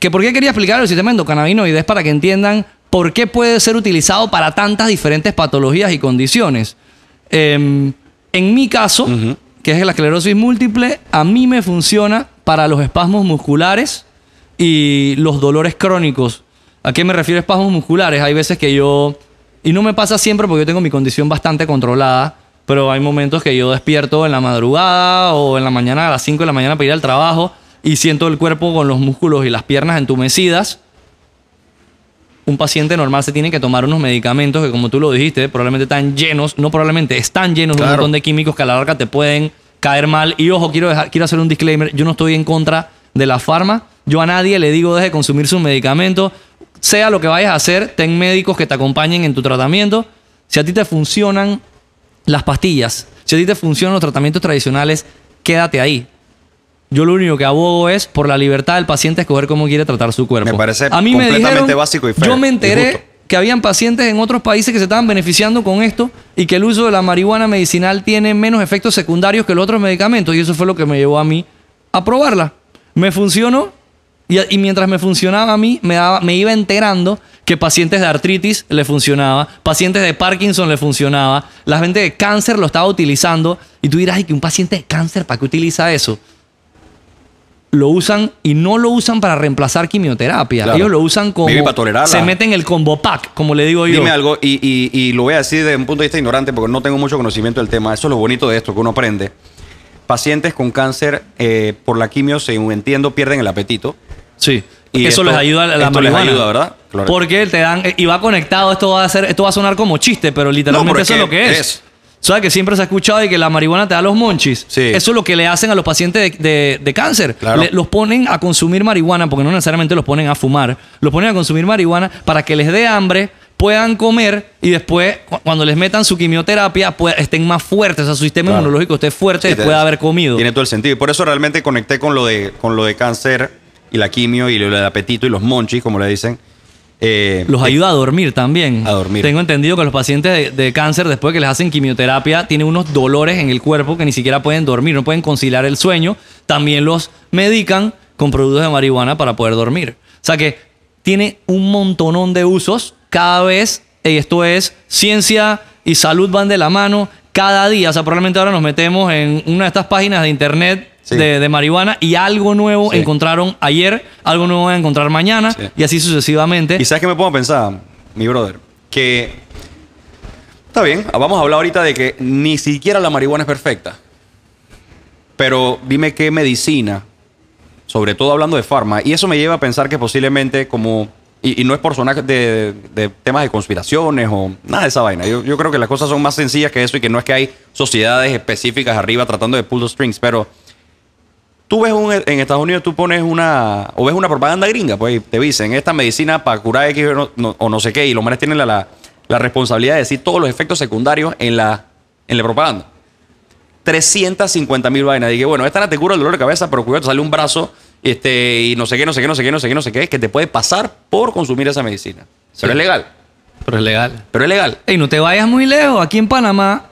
que ¿por qué quería explicar el sistema endocannabinoide? Es para que entiendan por qué puede ser utilizado para tantas diferentes patologías y condiciones. Em, en mi caso, que es la esclerosis múltiple, a mí me funciona para los espasmos musculares y los dolores crónicos. ¿A qué me refiero espasmos musculares? Hay veces que yo... Y no me pasa siempre porque yo tengo mi condición bastante controlada, pero hay momentos que yo despierto en la madrugada o en la mañana a las 5 de la mañana para ir al trabajo y siento el cuerpo con los músculos y las piernas entumecidas un paciente normal se tiene que tomar unos medicamentos que, como tú lo dijiste, probablemente están llenos, no probablemente, están llenos de un montón de químicos que a la larga te pueden caer mal. Y ojo, quiero, quiero hacer un disclaimer, yo no estoy en contra de la farma, yo a nadie le digo deje de consumir sus medicamentos, sea lo que vayas a hacer, ten médicos que te acompañen en tu tratamiento. Si a ti te funcionan las pastillas, si a ti te funcionan los tratamientos tradicionales, quédate ahí. Yo lo único que abogo es por la libertad del paciente escoger cómo quiere tratar su cuerpo. Me parece a mí completamente me básico y Yo me enteré que habían pacientes en otros países que se estaban beneficiando con esto y que el uso de la marihuana medicinal tiene menos efectos secundarios que los otros medicamentos. Y eso fue lo que me llevó a mí a probarla. Me funcionó y, mientras me funcionaba a mí, me, me iba enterando que pacientes de artritis le funcionaba, pacientes de Parkinson le funcionaba, la gente de cáncer lo estaba utilizando. Y tú dirás, ay, que un paciente de cáncer, ¿para qué utiliza eso? lo usan y no lo usan para reemplazar quimioterapia. Ellos lo usan como. Se meten el combo pack, como le digo yo. Dime algo, y, lo voy a decir desde un punto de vista ignorante porque no tengo mucho conocimiento del tema. Eso es lo bonito de esto, que uno aprende. Pacientes con cáncer eh, por la quimio, según entiendo, pierden el apetito. Sí. Y eso les ayuda a la ¿verdad? Porque te dan. Eh, y va conectado, esto va a ser, esto va a sonar como chiste, pero literalmente eso es, lo que es ¿Sabes que siempre se ha escuchado de que la marihuana te da los monchis? Sí. Eso es lo que le hacen a los pacientes de, cáncer. los ponen a consumir marihuana, porque no necesariamente los ponen a fumar, los ponen a consumir marihuana para que les dé hambre, puedan comer y después, cuando les metan su quimioterapia, estén más fuertes. O sea, su sistema inmunológico esté fuerte después de haber comido. Tiene todo el sentido. Y por eso realmente conecté con lo de, con lo de cáncer y la quimio y el apetito y los monchis, como le dicen eh, los eh, ayuda a dormir también. A dormir. Tengo entendido que los pacientes de, cáncer, después que les hacen quimioterapia, tienen unos dolores en el cuerpo que ni siquiera pueden dormir, no pueden conciliar el sueño. También los medican con productos de marihuana para poder dormir. O sea que tiene un montonón de usos cada vez, y esto es ciencia y salud van de la mano cada día. O sea, probablemente ahora nos metemos en una de estas páginas de internet de, marihuana y algo nuevo encontraron ayer, algo nuevo van a encontrar mañana y así sucesivamente. ¿Y sabes qué me pongo a pensar, mi brother? Que está bien, vamos a hablar ahorita de que ni siquiera la marihuana es perfecta. Pero dime qué medicina, sobre todo hablando de farma, y eso me lleva a pensar que posiblemente como... Y, no es por de, temas de conspiraciones o nada de esa vaina. Yo, yo creo que las cosas son más sencillas que eso y que no es que hay sociedades específicas arriba tratando de pull the strings, pero Tú ves un, en Estados Unidos, tú pones una, o ves una propaganda gringa, pues te dicen, esta medicina para curar X o no, sé qué, y los hombres tienen la, responsabilidad de decir todos los efectos secundarios en la, en la propaganda. 350 mil vainas. Dije, bueno, esta no te cura el dolor de cabeza, pero cuidado, te sale un brazo este, y no sé qué, no sé qué, no sé qué, no sé qué, no sé qué, que te puede pasar por consumir esa medicina. Pero es legal. Pero es legal. Pero es legal. Y no te vayas muy lejos. Aquí en Panamá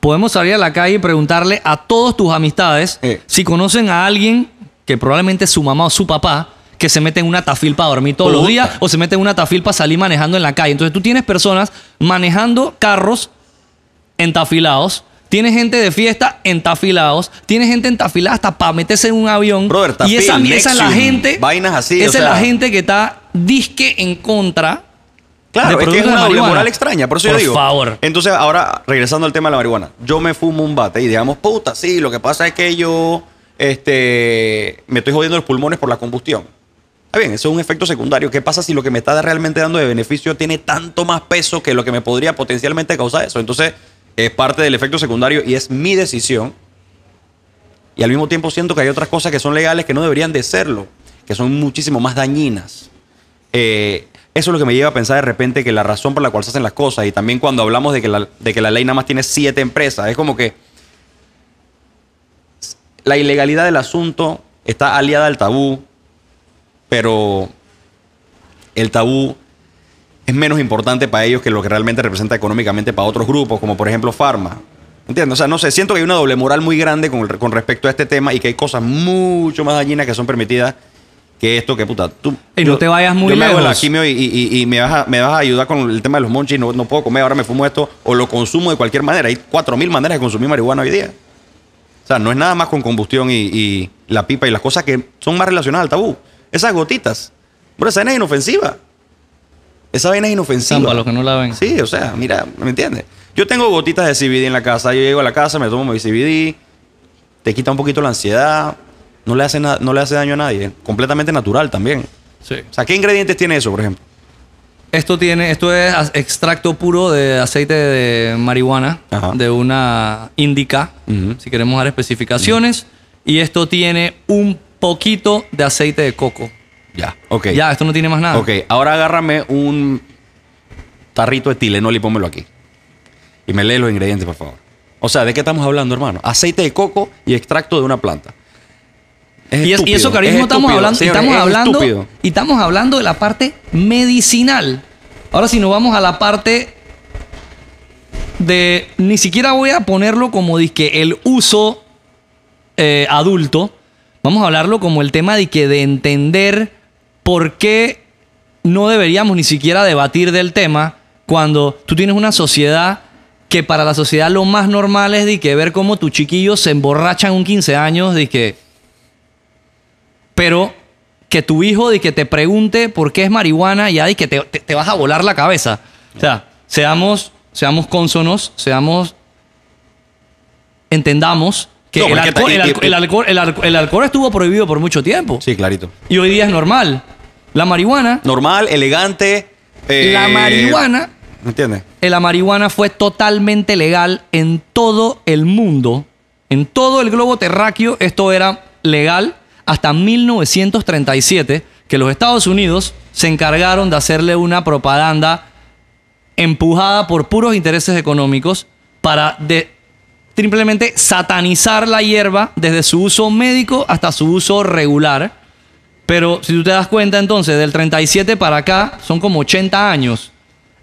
podemos salir a la calle y preguntarle a todos tus amistades si conocen a alguien que probablemente es su mamá o su papá que se mete en una tafil para dormir todos los días o se mete en una tafil para salir manejando en la calle. Entonces tú tienes personas manejando carros entafilados. Tienes gente de fiesta entafilados. Tienes gente entafilada hasta para meterse en un avión. y esa, es la gente. es la gente que está disque en contra Claro, es que es una moral extraña, por eso yo digo. Por favor. Entonces, ahora, regresando al tema de la marihuana, yo me fumo un bate y digamos, puta, sí, lo que pasa es que yo este, me estoy jodiendo los pulmones por la combustión. Está bien, eso es un efecto secundario. ¿Qué pasa si lo que me está realmente dando de beneficio tiene tanto más peso que lo que me podría potencialmente causar eso? Entonces, es parte del efecto secundario y es mi decisión. Y al mismo tiempo siento que hay otras cosas que son legales que no deberían de serlo, que son muchísimo más dañinas. Eh, eso es lo que me lleva a pensar de repente que la razón por la cual se hacen las cosas, y también cuando hablamos de que la, de que la ley nada más tiene siete empresas, es como que la ilegalidad del asunto está aliada al tabú, pero el tabú es menos importante para ellos que lo que realmente representa económicamente para otros grupos, como por ejemplo Pharma. ¿Entiendes? O sea, no sé, siento que hay una doble moral muy grande con, con respecto a este tema y que hay cosas mucho más dañinas que son permitidas que esto, que puta. Tú, y no te vayas muy lejos. me hago quimio y, me, vas a, me vas a ayudar con el tema de los monchis, no, no puedo comer, ahora me fumo esto, o lo consumo de cualquier manera. Hay cuatro mil maneras de consumir marihuana hoy día. O sea, no es nada más con combustión y, la pipa y las cosas que son más relacionadas al tabú. Esas gotitas. Pero esa vaina es inofensiva. Esa vaina es inofensiva. Para los que no la ven. Sí, o sea, mira, ¿me entiendes? Yo tengo gotitas de CBD en la casa. Yo llego a la casa, me tomo mi CBD, te quita un poquito la ansiedad, no le, hace no le hace daño a nadie. completamente natural también. Sí. O sea, ¿qué ingredientes tiene eso, por ejemplo? Esto tiene, esto es extracto puro de aceite de marihuana, de una índica. si queremos dar especificaciones. Y esto tiene un poquito de aceite de coco. Ya, ok. Ya, esto no tiene más nada. Ok, ahora agárrame un tarrito de Tilenol y pónmelo aquí. Y me lee los ingredientes, por favor. O sea, ¿de qué estamos hablando, hermano? Aceite de coco y extracto de una planta y, eso, que estamos hablando, estamos, hablando y estamos hablando de la parte medicinal. Ahora, si nos vamos a la parte de. Ni siquiera voy a ponerlo como disque el uso eh, adulto. Vamos a hablarlo como el tema de que de entender por qué no deberíamos ni siquiera debatir del tema cuando tú tienes una sociedad que para la sociedad lo más normal es de que ver cómo tus chiquillos se emborrachan un 15 años, de que pero que tu hijo de que te pregunte por qué es marihuana, y ahí que te, vas a volar la cabeza. O sea, seamos, seamos cónsonos, seamos, entendamos que, el, alcohol, estuvo prohibido por mucho tiempo. Sí, clarito. Y hoy día es normal. La marihuana. Normal, elegante. Eh, la marihuana. ¿Entiendes? La marihuana fue totalmente legal en todo el mundo. En todo el globo terráqueo esto era legal hasta 1937 que los Estados Unidos se encargaron de hacerle una propaganda empujada por puros intereses económicos para de, simplemente satanizar la hierba desde su uso médico hasta su uso regular. Pero si tú te das cuenta entonces, del 37 para acá son como 80 años.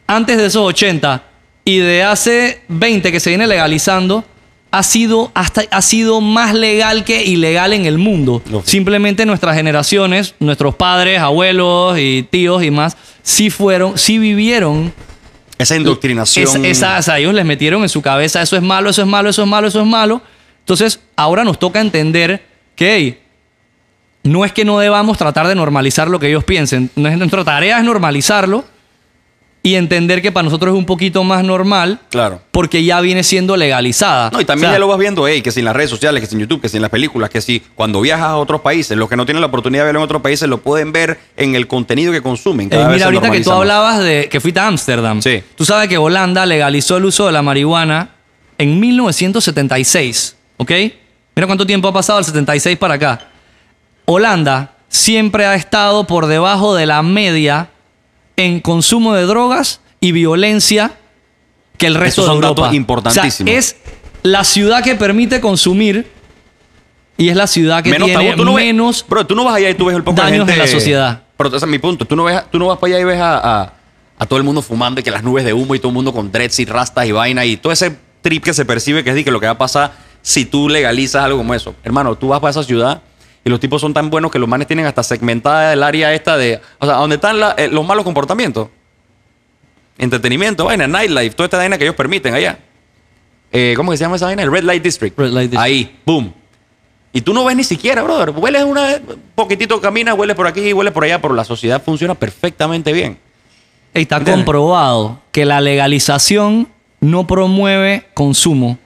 Antes de esos 80 y de hace 20 que se viene legalizando, ha sido, hasta, ha sido más legal que ilegal en el mundo. Simplemente nuestras generaciones, nuestros padres, abuelos y tíos y más, sí fueron, sí vivieron. Esa indoctrinación. ellos les metieron en su cabeza, eso es malo, eso es malo, eso es malo, eso es malo. Entonces, ahora nos toca entender que no es que no debamos tratar de normalizar lo que ellos piensen. Nuestra tarea es normalizarlo, y entender que para nosotros es un poquito más normal. Claro. Porque ya viene siendo legalizada. No, y también ya lo vas viendo, hey, que sin las redes sociales, que sin YouTube, que sin las películas, que si cuando viajas a otros países, los que no tienen la oportunidad de verlo en otros países, lo pueden ver en el contenido que consumen. Eh, mira, ahorita que tú hablabas de que fuiste a Ámsterdam. Sí. Tú sabes que Holanda legalizó el uso de la marihuana en 1976, ¿ok? Mira cuánto tiempo ha pasado el 76 para acá. Holanda siempre ha estado por debajo de la media en consumo de drogas y violencia que el resto de son Datos importantísimos. es la ciudad que permite consumir y es la ciudad que menos tiene menos Pero tú no vas allá y tú ves el poco de en la sociedad. Pero ese es mi punto. Tú no, tú no vas para allá y ves a, todo el mundo fumando y que las nubes de humo y todo el mundo con dreads y rastas y vaina y todo ese trip que se percibe que es lo que va a pasar si tú legalizas algo como eso. Hermano, tú vas para esa ciudad y los tipos son tan buenos que los manes tienen hasta segmentada el área esta de. O sea, donde están eh, los malos comportamientos. Entretenimiento, vaina, nightlife, toda esta vaina que ellos permiten allá. Eh, ¿Cómo se llama esa vaina? El Red Light District. Ahí, boom. Y tú no ves ni siquiera, brother. Hueles una poquitito, camina, hueles por aquí, y hueles por allá, pero la sociedad funciona perfectamente bien. Está comprobado que la legalización no promueve consumo,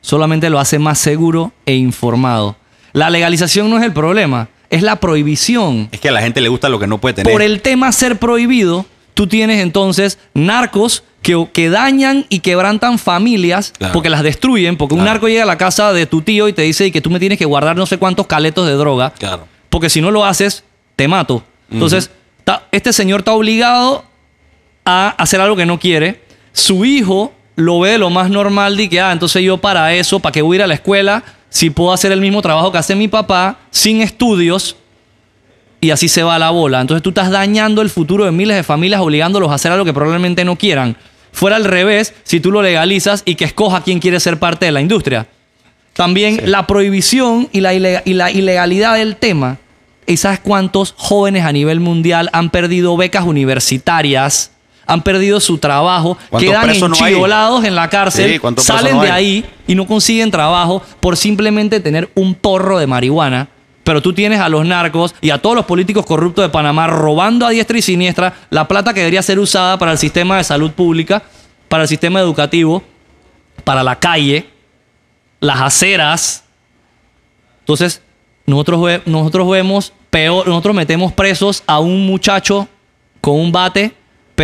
solamente lo hace más seguro e informado. La legalización no es el problema, es la prohibición. Es que a la gente le gusta lo que no puede tener. Por el tema ser prohibido, tú tienes entonces narcos que, que dañan y quebrantan familias porque las destruyen, porque un narco llega a la casa de tu tío y te dice que tú me tienes que guardar no sé cuántos caletos de droga, claro. porque si no lo haces, te mato. Entonces, este señor está obligado a hacer algo que no quiere. Su hijo lo ve lo más normal de que, ah, entonces yo para eso, para que voy a ir a la escuela, si puedo hacer el mismo trabajo que hace mi papá sin estudios y así se va la bola. Entonces tú estás dañando el futuro de miles de familias obligándolos a hacer algo que probablemente no quieran. Fuera al revés si tú lo legalizas y que escoja quién quiere ser parte de la industria. También la prohibición y la, y la ilegalidad del tema. ¿Y sabes cuántos jóvenes a nivel mundial han perdido becas universitarias han perdido su trabajo, quedan enchiolados en la cárcel, salen de ahí y no consiguen trabajo por simplemente tener un porro de marihuana. Pero tú tienes a los narcos y a todos los políticos corruptos de Panamá robando a diestra y siniestra la plata que debería ser usada para el sistema de salud pública, para el sistema educativo, para la calle, las aceras. Entonces, nosotros, nosotros vemos peor, nosotros metemos presos a un muchacho con un bate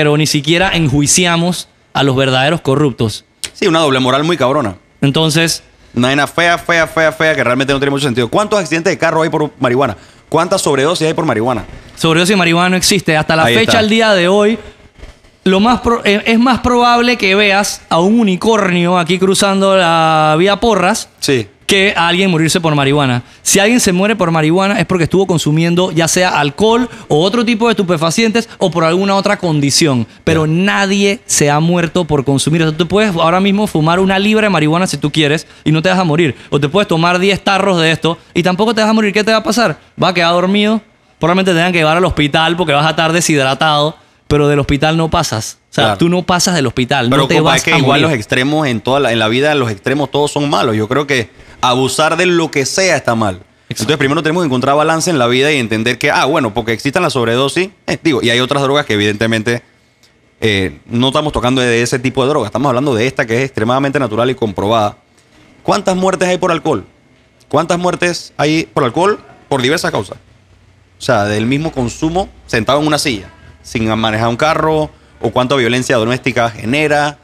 pero ni siquiera enjuiciamos a los verdaderos corruptos. Sí, una doble moral muy cabrona. Entonces... Una fea, fea, fea, fea, que realmente no tiene mucho sentido. ¿Cuántos accidentes de carro hay por marihuana? ¿Cuántas sobredosis hay por marihuana? Sobredosis de marihuana no existe. Hasta la fecha, al día de hoy, lo más eh, es más probable que veas a un unicornio aquí cruzando la vía Porras que a alguien morirse por marihuana. Si alguien se muere por marihuana es porque estuvo consumiendo ya sea alcohol o otro tipo de estupefacientes o por alguna otra condición. Pero nadie se ha muerto por consumir. O tú puedes ahora mismo fumar una libra de marihuana si tú quieres y no te vas a morir. O te puedes tomar 10 tarros de esto y tampoco te vas a morir. ¿Qué te va a pasar? Va a quedar dormido. Probablemente te tengan que llevar al hospital porque vas a estar deshidratado pero del hospital no pasas. O sea, tú no pasas del hospital. no te vas es que igual los extremos en toda la, en la vida, los extremos todos son malos. Yo creo que abusar de lo que sea está mal. Entonces, primero tenemos que encontrar balance en la vida y entender que, ah, bueno, porque existan las sobredosis, eh, digo, y hay otras drogas que evidentemente eh, no estamos tocando de ese tipo de drogas estamos hablando de esta que es extremadamente natural y comprobada. ¿Cuántas muertes hay por alcohol? ¿Cuántas muertes hay por alcohol por diversas causas? O sea, del mismo consumo sentado en una silla, sin manejar un carro, o cuánta violencia doméstica genera.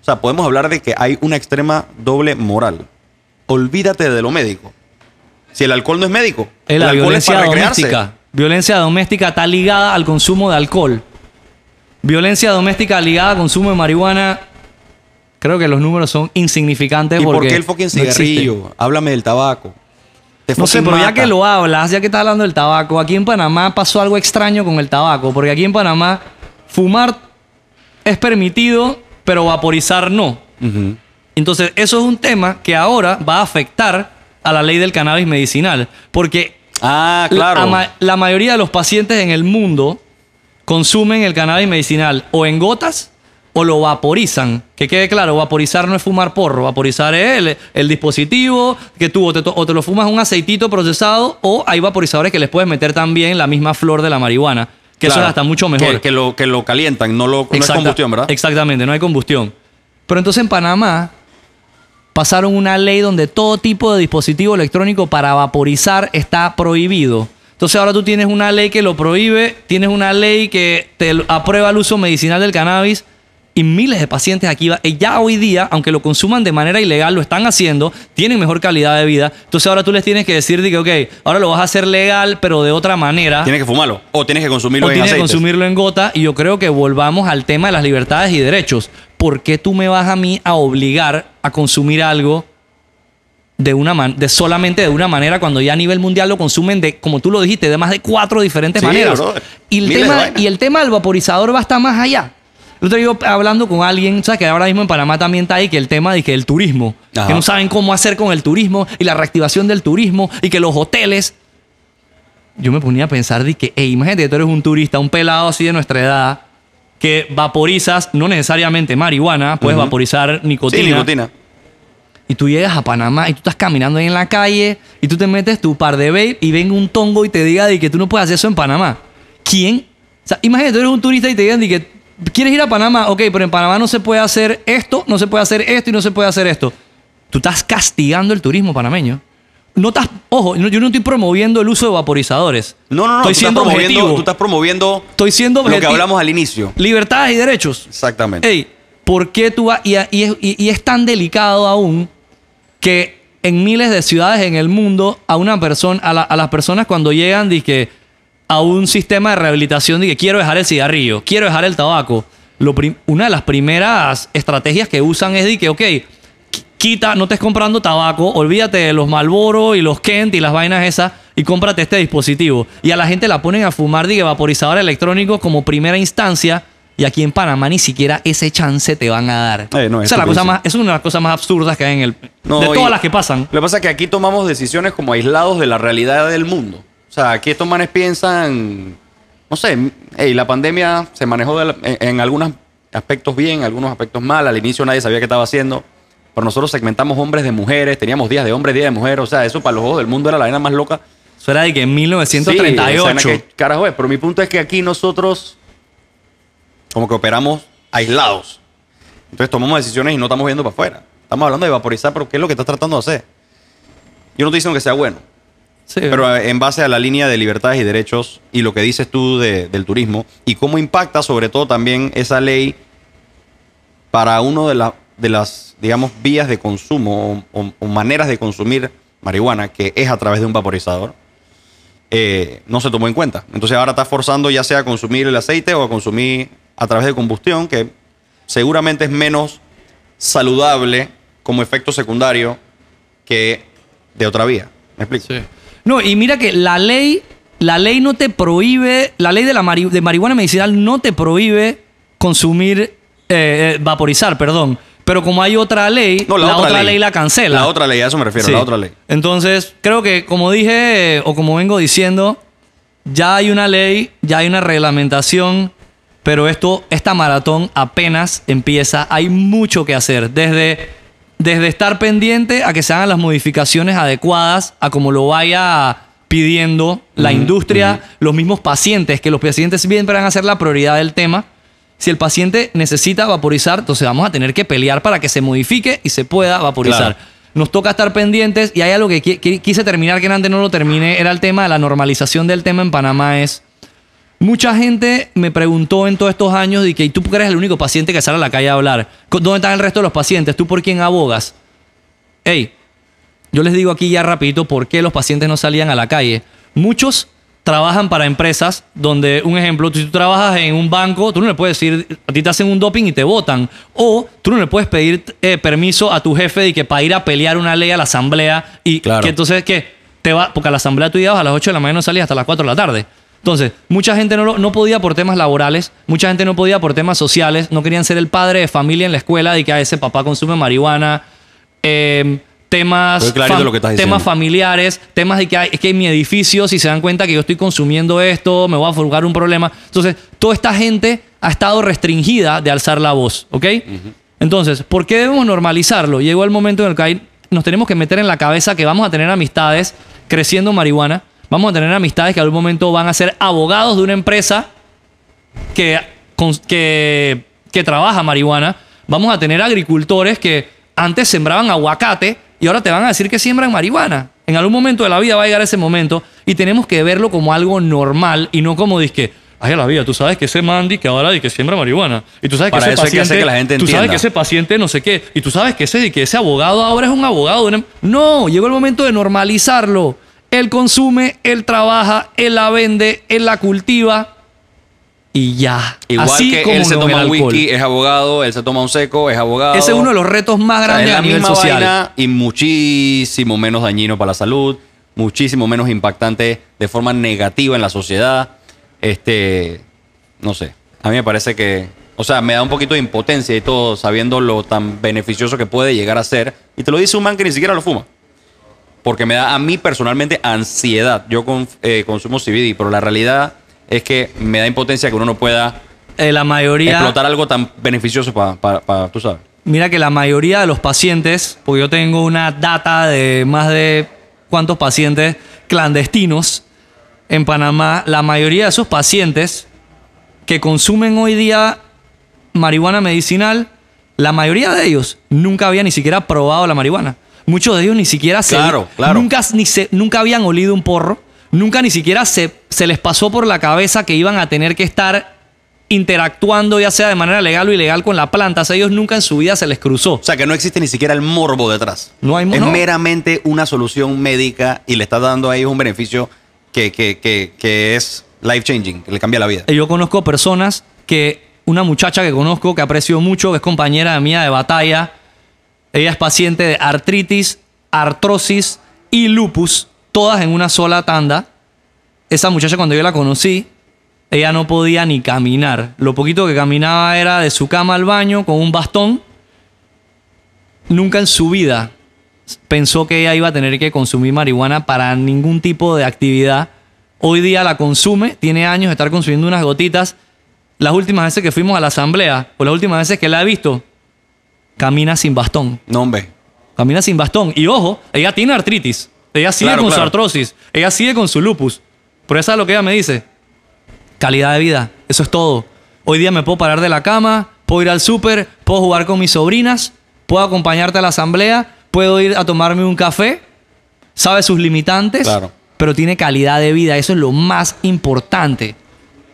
O sea, podemos hablar de que hay una extrema doble moral olvídate de lo médico. Si el alcohol no es médico, el la violencia es Doméstica. Violencia doméstica está ligada al consumo de alcohol. Violencia doméstica ligada al consumo de marihuana. Creo que los números son insignificantes. ¿Y porque por qué el fucking cigarrillo? Háblame del tabaco. No sé, pero ya que lo hablas, ya que estás hablando del tabaco, aquí en Panamá pasó algo extraño con el tabaco, porque aquí en Panamá fumar es permitido, pero vaporizar no. Entonces, eso es un tema que ahora va a afectar a la ley del cannabis medicinal, porque ah, claro. la, mayoría de los pacientes en el mundo consumen el cannabis medicinal o en gotas o lo vaporizan. Que quede claro, vaporizar no es fumar porro, vaporizar es el, el dispositivo que tú o te, lo fumas un aceitito procesado o hay vaporizadores que les puedes meter también la misma flor de la marihuana, que eso eso hasta mucho mejor. Que, lo, que lo calientan, no, lo, combustión, ¿verdad? Exactamente, no hay combustión. Pero entonces en Panamá pasaron una ley donde todo tipo de dispositivo electrónico para vaporizar está prohibido. Entonces ahora tú tienes una ley que lo prohíbe, tienes una ley que te aprueba el uso medicinal del cannabis y miles de pacientes aquí ya hoy día, aunque lo consuman de manera ilegal, lo están haciendo, tienen mejor calidad de vida. Entonces ahora tú les tienes que decir de que, ok, ahora lo vas a hacer legal, pero de otra manera. Tienes que fumarlo o tienes que consumirlo en tienes que consumirlo en gota y yo creo que volvamos al tema de las libertades y derechos. ¿por qué tú me vas a mí a obligar a consumir algo de una solamente de una manera cuando ya a nivel mundial lo consumen de, como tú lo dijiste, de más de cuatro diferentes maneras? y, el tema, y el tema del vaporizador va a estar más allá. Yo te digo, hablando con alguien, sea, Que ahora mismo en Panamá también está ahí que el tema de que el turismo, que no saben cómo hacer con el turismo y la reactivación del turismo y que los hoteles. Yo me ponía a pensar de que, hey, imagínate, tú eres un turista, un pelado así de nuestra edad, que vaporizas, no necesariamente marihuana, puedes vaporizar nicotina. Sí, nicotina. Y tú llegas a Panamá y tú estás caminando ahí en la calle y tú te metes tu par de vape y venga un tongo y te diga de que tú no puedes hacer eso en Panamá. ¿Quién? O sea, imagínate, tú eres un turista y te digan que quieres ir a Panamá, ok, pero en Panamá no se puede hacer esto, no se puede hacer esto y no se puede hacer esto. Tú estás castigando el turismo panameño no estás, ojo, yo no estoy promoviendo el uso de vaporizadores. No, no, no. Estoy tú siendo estás Tú estás promoviendo estoy siendo lo que hablamos al inicio. Libertades y derechos. Exactamente. Ey, ¿por qué tú vas? Y, es tan delicado aún que en miles de ciudades en el mundo a una persona, a, las personas cuando llegan que a un sistema de rehabilitación de que quiero dejar el cigarrillo, quiero dejar el tabaco, una de las primeras estrategias que usan es de que, ok, quita, no estés comprando tabaco, olvídate de los Malboro y los Kent y las vainas esas y cómprate este dispositivo. Y a la gente la ponen a fumar, de vaporizador electrónico como primera instancia. Y aquí en Panamá ni siquiera ese chance te van a dar. Eh, es, la cosa más, es una de las cosas más absurdas que hay en el... de todas las que pasan. Lo que pasa es que aquí tomamos decisiones como aislados de la realidad del mundo. O sea, aquí estos manes piensan... No sé, hey, la pandemia se manejó en, en, algunos aspectos bien, en algunos aspectos mal. Al inicio nadie sabía qué estaba haciendo pero nosotros segmentamos hombres de mujeres, teníamos días de hombres, días de mujeres, o sea, eso para los ojos del mundo era la vaina más loca. Eso era de que en 1938. carajo pero mi punto es que aquí nosotros como que operamos aislados. Entonces tomamos decisiones y no estamos viendo para afuera. Estamos hablando de vaporizar, pero ¿qué es lo que estás tratando de hacer? Yo no te digo que sea bueno. Sí. Pero eh, en base a la línea de libertades y derechos y lo que dices tú del turismo y cómo impacta sobre todo también esa ley para uno de, las de las, digamos, vías de consumo o, maneras de consumir marihuana, que es a través de un vaporizador, eh, no se tomó en cuenta. Entonces ahora está forzando ya sea a consumir el aceite o a consumir a través de combustión, que seguramente es menos saludable como efecto secundario que de otra vía. ¿Me explico? Sí. No, y mira que la ley, la ley no te prohíbe, la ley de, la de marihuana medicinal no te prohíbe consumir, eh, eh, vaporizar, perdón. Pero como hay otra ley, la, otra, ley. la cancela. La otra ley, a eso me refiero, la otra ley. Entonces, creo que como dije o como vengo diciendo, ya hay una ley, ya hay una reglamentación, pero esto, esta maratón apenas empieza. Hay mucho que hacer. Desde, desde estar pendiente a que se hagan las modificaciones adecuadas a como lo vaya pidiendo la industria, los mismos pacientes, que los pacientes siempre van a ser la prioridad del tema. Si el paciente necesita vaporizar, entonces vamos a tener que pelear para que se modifique y se pueda vaporizar. Nos toca estar pendientes y hay algo que quise terminar que antes no lo terminé, era el tema de la normalización del tema en Panamá es... Mucha gente me preguntó en todos estos años de que tú eres el único paciente que sale a la calle a hablar. ¿Dónde están el resto de los pacientes? ¿Tú por quién abogas? Hey, yo les digo aquí ya rapidito por qué los pacientes no salían a la calle. Muchos trabajan para empresas donde, un ejemplo, si tú trabajas en un banco, tú no le puedes decir, a ti te hacen un doping y te votan. O tú no le puedes pedir eh, permiso a tu jefe de que para ir a pelear una ley a la asamblea y que entonces que te va, porque a la asamblea tú ibas a las 8 de la mañana y salías hasta las 4 de la tarde. Entonces, mucha gente no, no podía por temas laborales, mucha gente no podía por temas sociales, no querían ser el padre de familia en la escuela y que a ah, ese papá consume marihuana. Eh, temas, temas familiares, temas de que hay, es que en mi edificio, si se dan cuenta que yo estoy consumiendo esto, me voy a forjar un problema. Entonces, toda esta gente ha estado restringida de alzar la voz, ¿ok? Entonces, ¿por qué debemos normalizarlo? Llegó el momento en el que nos tenemos que meter en la cabeza que vamos a tener amistades creciendo marihuana, vamos a tener amistades que algún momento van a ser abogados de una empresa que, que, que trabaja marihuana, vamos a tener agricultores que antes sembraban aguacate, y ahora te van a decir que siembran marihuana. En algún momento de la vida va a llegar ese momento y tenemos que verlo como algo normal y no como disque. Ay, la vida, tú sabes que ese Mandy que ahora y que siembra marihuana. Y tú sabes que ese paciente. la gente tú sabes que ese paciente no sé qué. Y tú sabes que ese, que ese abogado ahora es un abogado. No, llegó el momento de normalizarlo. Él consume, él trabaja, él la vende, él la cultiva y ya. Igual que él se toma un whisky, es abogado, él se toma un seco, es abogado. Ese es uno de los retos más grandes de la a social. y muchísimo menos dañino para la salud, muchísimo menos impactante de forma negativa en la sociedad. Este, no sé. A mí me parece que, o sea, me da un poquito de impotencia y todo, sabiendo lo tan beneficioso que puede llegar a ser. Y te lo dice un man que ni siquiera lo fuma porque me da a mí personalmente ansiedad. Yo eh, consumo CBD, pero la realidad es que me da impotencia que uno no pueda eh, explotar algo tan beneficioso para, tú sabes. Mira que la mayoría de los pacientes, porque yo tengo una data de más de cuántos pacientes clandestinos en Panamá, la mayoría de esos pacientes que consumen hoy día marihuana medicinal, la mayoría de ellos nunca había ni siquiera probado la marihuana. Muchos de ellos ni siquiera se, claro, claro. Nunca, ni nunca habían olido un porro nunca ni siquiera se, se les pasó por la cabeza que iban a tener que estar interactuando ya sea de manera legal o ilegal con la planta. O sea, ellos nunca en su vida se les cruzó. O sea, que no existe ni siquiera el morbo detrás. No hay morbo. Es meramente una solución médica y le está dando ahí un beneficio que, que es life changing, que le cambia la vida. Eh, yo conozco personas que, una muchacha que conozco, que aprecio mucho, que es compañera mía de batalla, ella es paciente de artritis, artrosis y lupus todas en una sola tanda. Esa muchacha cuando yo la conocí, ella no podía ni caminar. Lo poquito que caminaba era de su cama al baño con un bastón. Nunca en su vida pensó que ella iba a tener que consumir marihuana para ningún tipo de actividad. Hoy día la consume, tiene años de estar consumiendo unas gotitas. Las últimas veces que fuimos a la asamblea, o las últimas veces que la he visto, camina sin bastón. No, hombre. Camina sin bastón. Y ojo, ella tiene artritis. Ella sigue con su artrosis, ella sigue con su lupus. Pero eso es lo que ella me dice. Calidad de vida, eso es todo. Hoy día me puedo parar de la cama, puedo ir al súper, puedo jugar con mis sobrinas, puedo acompañarte a la asamblea, puedo ir a tomarme un café. Sabe sus limitantes, pero tiene calidad de vida. Eso es lo más importante.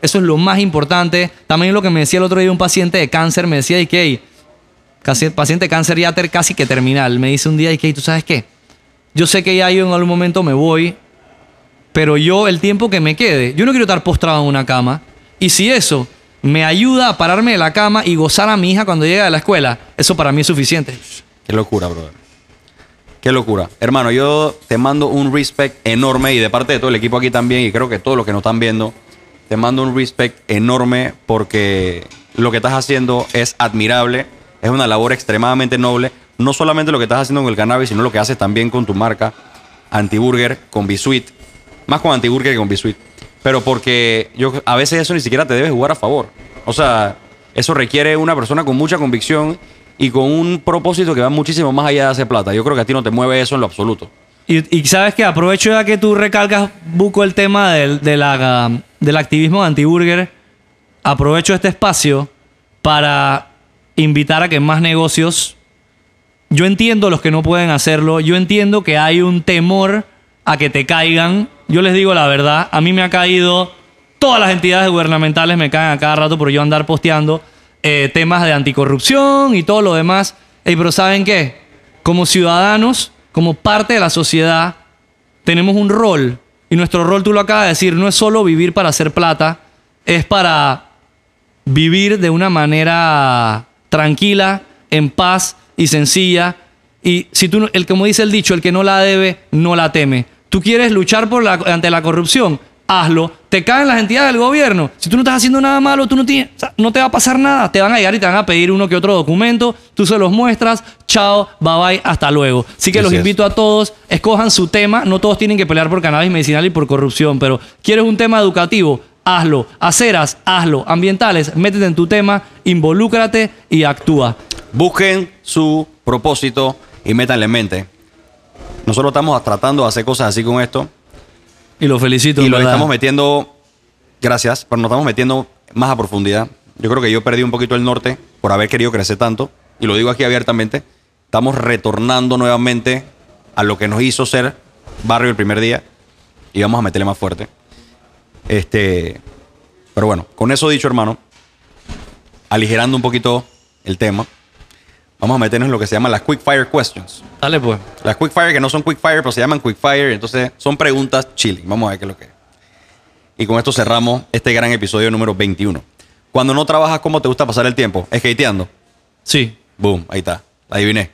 Eso es lo más importante. También lo que me decía el otro día un paciente de cáncer, me decía, que paciente de cáncer ya casi que terminal, me dice un día, que ¿tú sabes qué? Yo sé que ya yo en algún momento me voy, pero yo el tiempo que me quede, yo no quiero estar postrado en una cama. Y si eso me ayuda a pararme de la cama y gozar a mi hija cuando llega de la escuela, eso para mí es suficiente. Qué locura, brother. Qué locura. Hermano, yo te mando un respect enorme y de parte de todo el equipo aquí también y creo que todos los que nos están viendo, te mando un respect enorme porque lo que estás haciendo es admirable, es una labor extremadamente noble no solamente lo que estás haciendo con el cannabis, sino lo que haces también con tu marca Antiburger, con Bisuit. Más con Antiburger que con Bisuit. Pero porque yo, a veces eso ni siquiera te debe jugar a favor. O sea, eso requiere una persona con mucha convicción y con un propósito que va muchísimo más allá de hacer plata. Yo creo que a ti no te mueve eso en lo absoluto. Y, sabes que aprovecho ya que tú recalcas, Buco, el tema del, de la, del activismo de antiburger. Aprovecho este espacio para invitar a que más negocios yo entiendo los que no pueden hacerlo, yo entiendo que hay un temor a que te caigan. Yo les digo la verdad, a mí me ha caído, todas las entidades gubernamentales me caen a cada rato por yo andar posteando eh, temas de anticorrupción y todo lo demás. pero ¿saben qué? Como ciudadanos, como parte de la sociedad, tenemos un rol. Y nuestro rol, tú lo acabas de decir, no es solo vivir para hacer plata, es para vivir de una manera tranquila, en paz, y sencilla. Y si tú, el, como dice el dicho, el que no la debe, no la teme. Tú quieres luchar por la, ante la corrupción, hazlo. Te caen las entidades del gobierno. Si tú no estás haciendo nada malo, tú no tienes, no te va a pasar nada. Te van a llegar y te van a pedir uno que otro documento. Tú se los muestras. Chao, bye bye, hasta luego. Así que los invito a todos, escojan su tema. No todos tienen que pelear por cannabis medicinal y por corrupción, pero quieres un tema educativo. Hazlo. Aceras, hazlo. Ambientales, métete en tu tema, involúcrate y actúa. Busquen su propósito y métanle en mente. Nosotros estamos tratando de hacer cosas así con esto. Y lo felicito. Y lo estamos metiendo, gracias, pero nos estamos metiendo más a profundidad. Yo creo que yo perdí un poquito el norte por haber querido crecer tanto. Y lo digo aquí abiertamente. Estamos retornando nuevamente a lo que nos hizo ser barrio el primer día. Y vamos a meterle más fuerte. Este, pero bueno, con eso dicho, hermano, aligerando un poquito el tema. Vamos a meternos en lo que se llama las quick fire questions. Dale, pues. Las quick fire que no son quick fire, pero se llaman quick fire. Entonces, son preguntas chilling. Vamos a ver qué es lo que es. Y con esto cerramos este gran episodio número 21. Cuando no trabajas, ¿cómo te gusta pasar el tiempo? ¿Skateando? Sí. Boom, ahí está. Adiviné.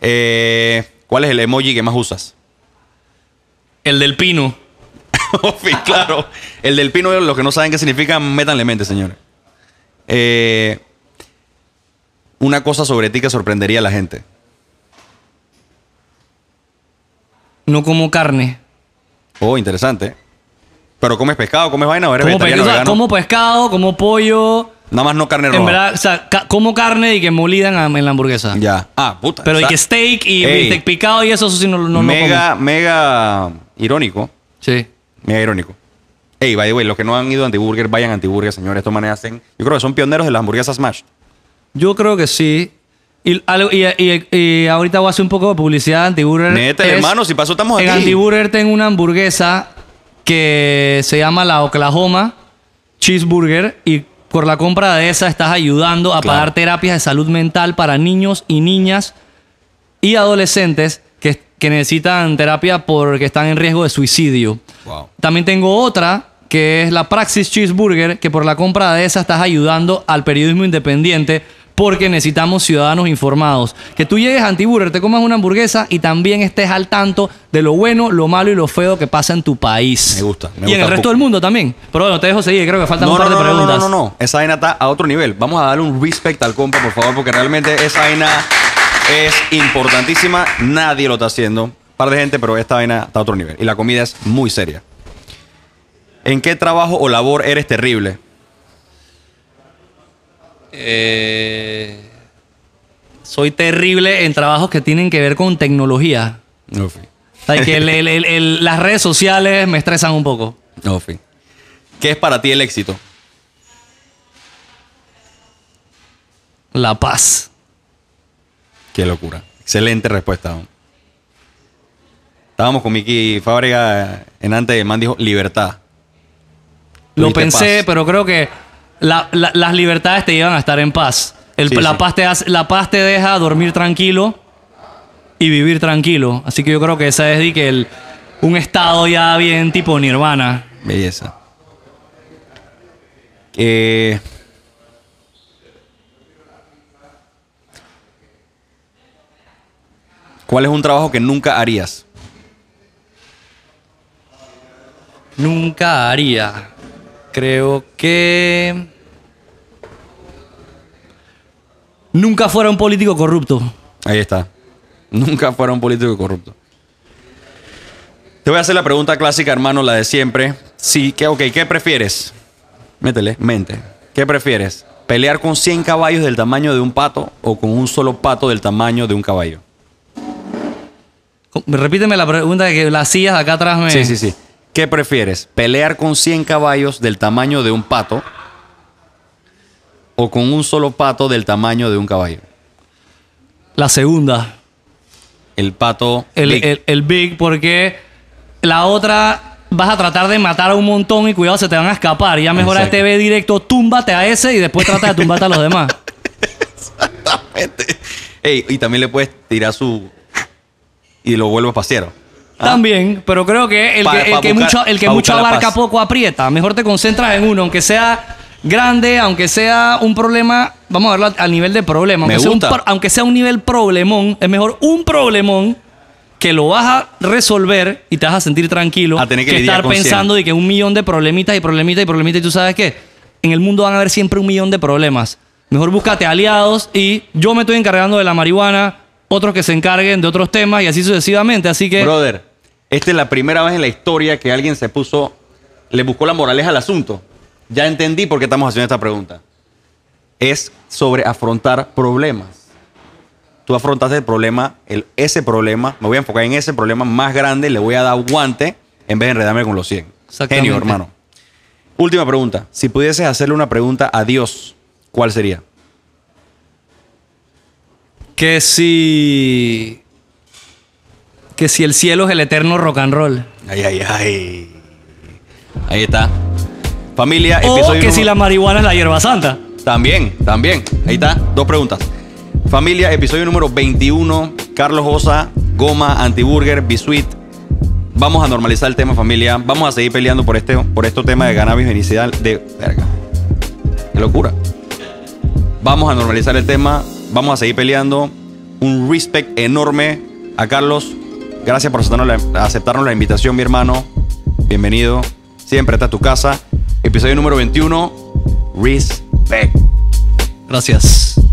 Eh, ¿Cuál es el emoji que más usas? El del pino. [LAUGHS] claro. El del pino, los que no saben qué significa, métanle mente, señores. Eh, una cosa sobre ti que sorprendería a la gente. No como carne. Oh, interesante. ¿Pero comes pescado, comes vaina como, pescado, como pollo. Nada más no carne roja. En verdad, o sea, como carne y que molidan en, la hamburguesa. Ya. Ah, puta. Pero y que steak y picado y eso, eso sí no, no Mega, mega irónico. Sí. Mega irónico. Ey, by the way, los que no han ido a Antiburger, vayan a Antiburger, señores. De esta manera hacen... Yo creo que son pioneros de las hamburguesas smash. Yo creo que sí. Y, ahorita voy a hacer un poco de publicidad de Antiburger. Neta, hermano, si pasó estamos aquí. En Antiburger tengo una hamburguesa que se llama la Oklahoma Cheeseburger y por la compra de esa estás ayudando a pagar terapias de salud mental para niños y niñas y adolescentes que, necesitan terapia porque están en riesgo de suicidio. También tengo otra que es la Praxis Cheeseburger, que por la compra de esa estás ayudando al periodismo independiente porque necesitamos ciudadanos informados. Que tú llegues a Antiburger, te comas una hamburguesa y también estés al tanto de lo bueno, lo malo y lo feo que pasa en tu país. Me gusta. Me y en el resto del mundo también. Pero bueno, te dejo seguir, creo que faltan un par de preguntas. No, no, no, esa vaina está a otro nivel. Vamos a darle un respect al compa, por favor, porque realmente esa vaina es importantísima. Nadie lo está haciendo. par de gente, pero esta vaina está a otro nivel. Y la comida es muy seria. ¿En qué trabajo o labor eres terrible? Eh, soy terrible en trabajos que tienen que ver con tecnología. las redes sociales me estresan un poco. No ¿Qué es para ti el éxito? La paz. Qué locura. Excelente respuesta. Estábamos con Miki Fábrega eh, en antes, de man dijo libertad. Lo pensé, pero creo que las libertades te llevan a estar en paz. la, Paz te la paz te deja dormir tranquilo y vivir tranquilo. Así que yo creo que esa es de que el, un estado ya bien tipo nirvana. Belleza. Eh, ¿Cuál es un trabajo que nunca harías? Nunca haría. Creo que... Nunca fuera un político corrupto. Ahí está. Nunca fuera un político corrupto. Te voy a hacer la pregunta clásica, hermano, la de siempre. Sí, que, ok, ¿qué prefieres? Métele, mente. ¿Qué prefieres? ¿Pelear con 100 caballos del tamaño de un pato o con un solo pato del tamaño de un caballo? Repíteme la pregunta que la sillas acá atrás me... Sí, sí, sí. ¿Qué prefieres? ¿Pelear con 100 caballos del tamaño de un pato o con un solo pato del tamaño de un caballo? La segunda. El pato. El big, el, big porque la otra vas a tratar de matar a un montón y cuidado, se te van a escapar. Ya mejor a este ve directo, túmbate a ese y después trata de tumbarte a los demás. [LAUGHS] Exactamente. y también le puedes tirar su. Y lo vuelves pasero. Ah. También, pero creo que el que, mucho, el que mucho abarca poco aprieta. Mejor te concentras en uno, aunque sea grande, aunque sea un problema, vamos a verlo al nivel de problema. Aunque, sea, Un, aunque sea un nivel problemón, es mejor un problemón que lo vas a resolver y te vas a sentir tranquilo A tener que estar pensando de que un millón de problemitas y problemitas y problemitas y tú sabes que en el mundo van a haber siempre un millón de problemas. Mejor búscate aliados y yo me estoy encargando de la marihuana, otros que se encarguen de otros temas y así sucesivamente. Así que Brother, esta es la primera vez en la historia que alguien se puso, le buscó la moraleja al asunto. Ya entendí por qué estamos haciendo esta pregunta. Es sobre afrontar problemas. Tú afrontaste el problema, el, ese problema, me voy a enfocar en ese problema más grande, le voy a dar guante en vez de enredarme con los 100. Genio, hermano. Última pregunta. Si pudieses hacerle una pregunta a Dios, ¿cuál sería? Que si que si el cielo es el eterno rock and roll. Ay, ay, ay. Ahí está. Familia, o episodio que si la marihuana es la hierba santa. También, también. Ahí está. Dos preguntas. Familia, episodio número 21. Carlos Osa, Goma, Antiburger, Bisuit. Vamos a normalizar el tema, familia. Vamos a seguir peleando por este, por este tema de cannabis medicinal. De verga. Qué locura. Vamos a normalizar el tema. Vamos a seguir peleando. Un respect enorme a Carlos Gracias por aceptarnos la, invitación, mi hermano. Bienvenido. Siempre está tu casa. Episodio número 21. Respect. Gracias.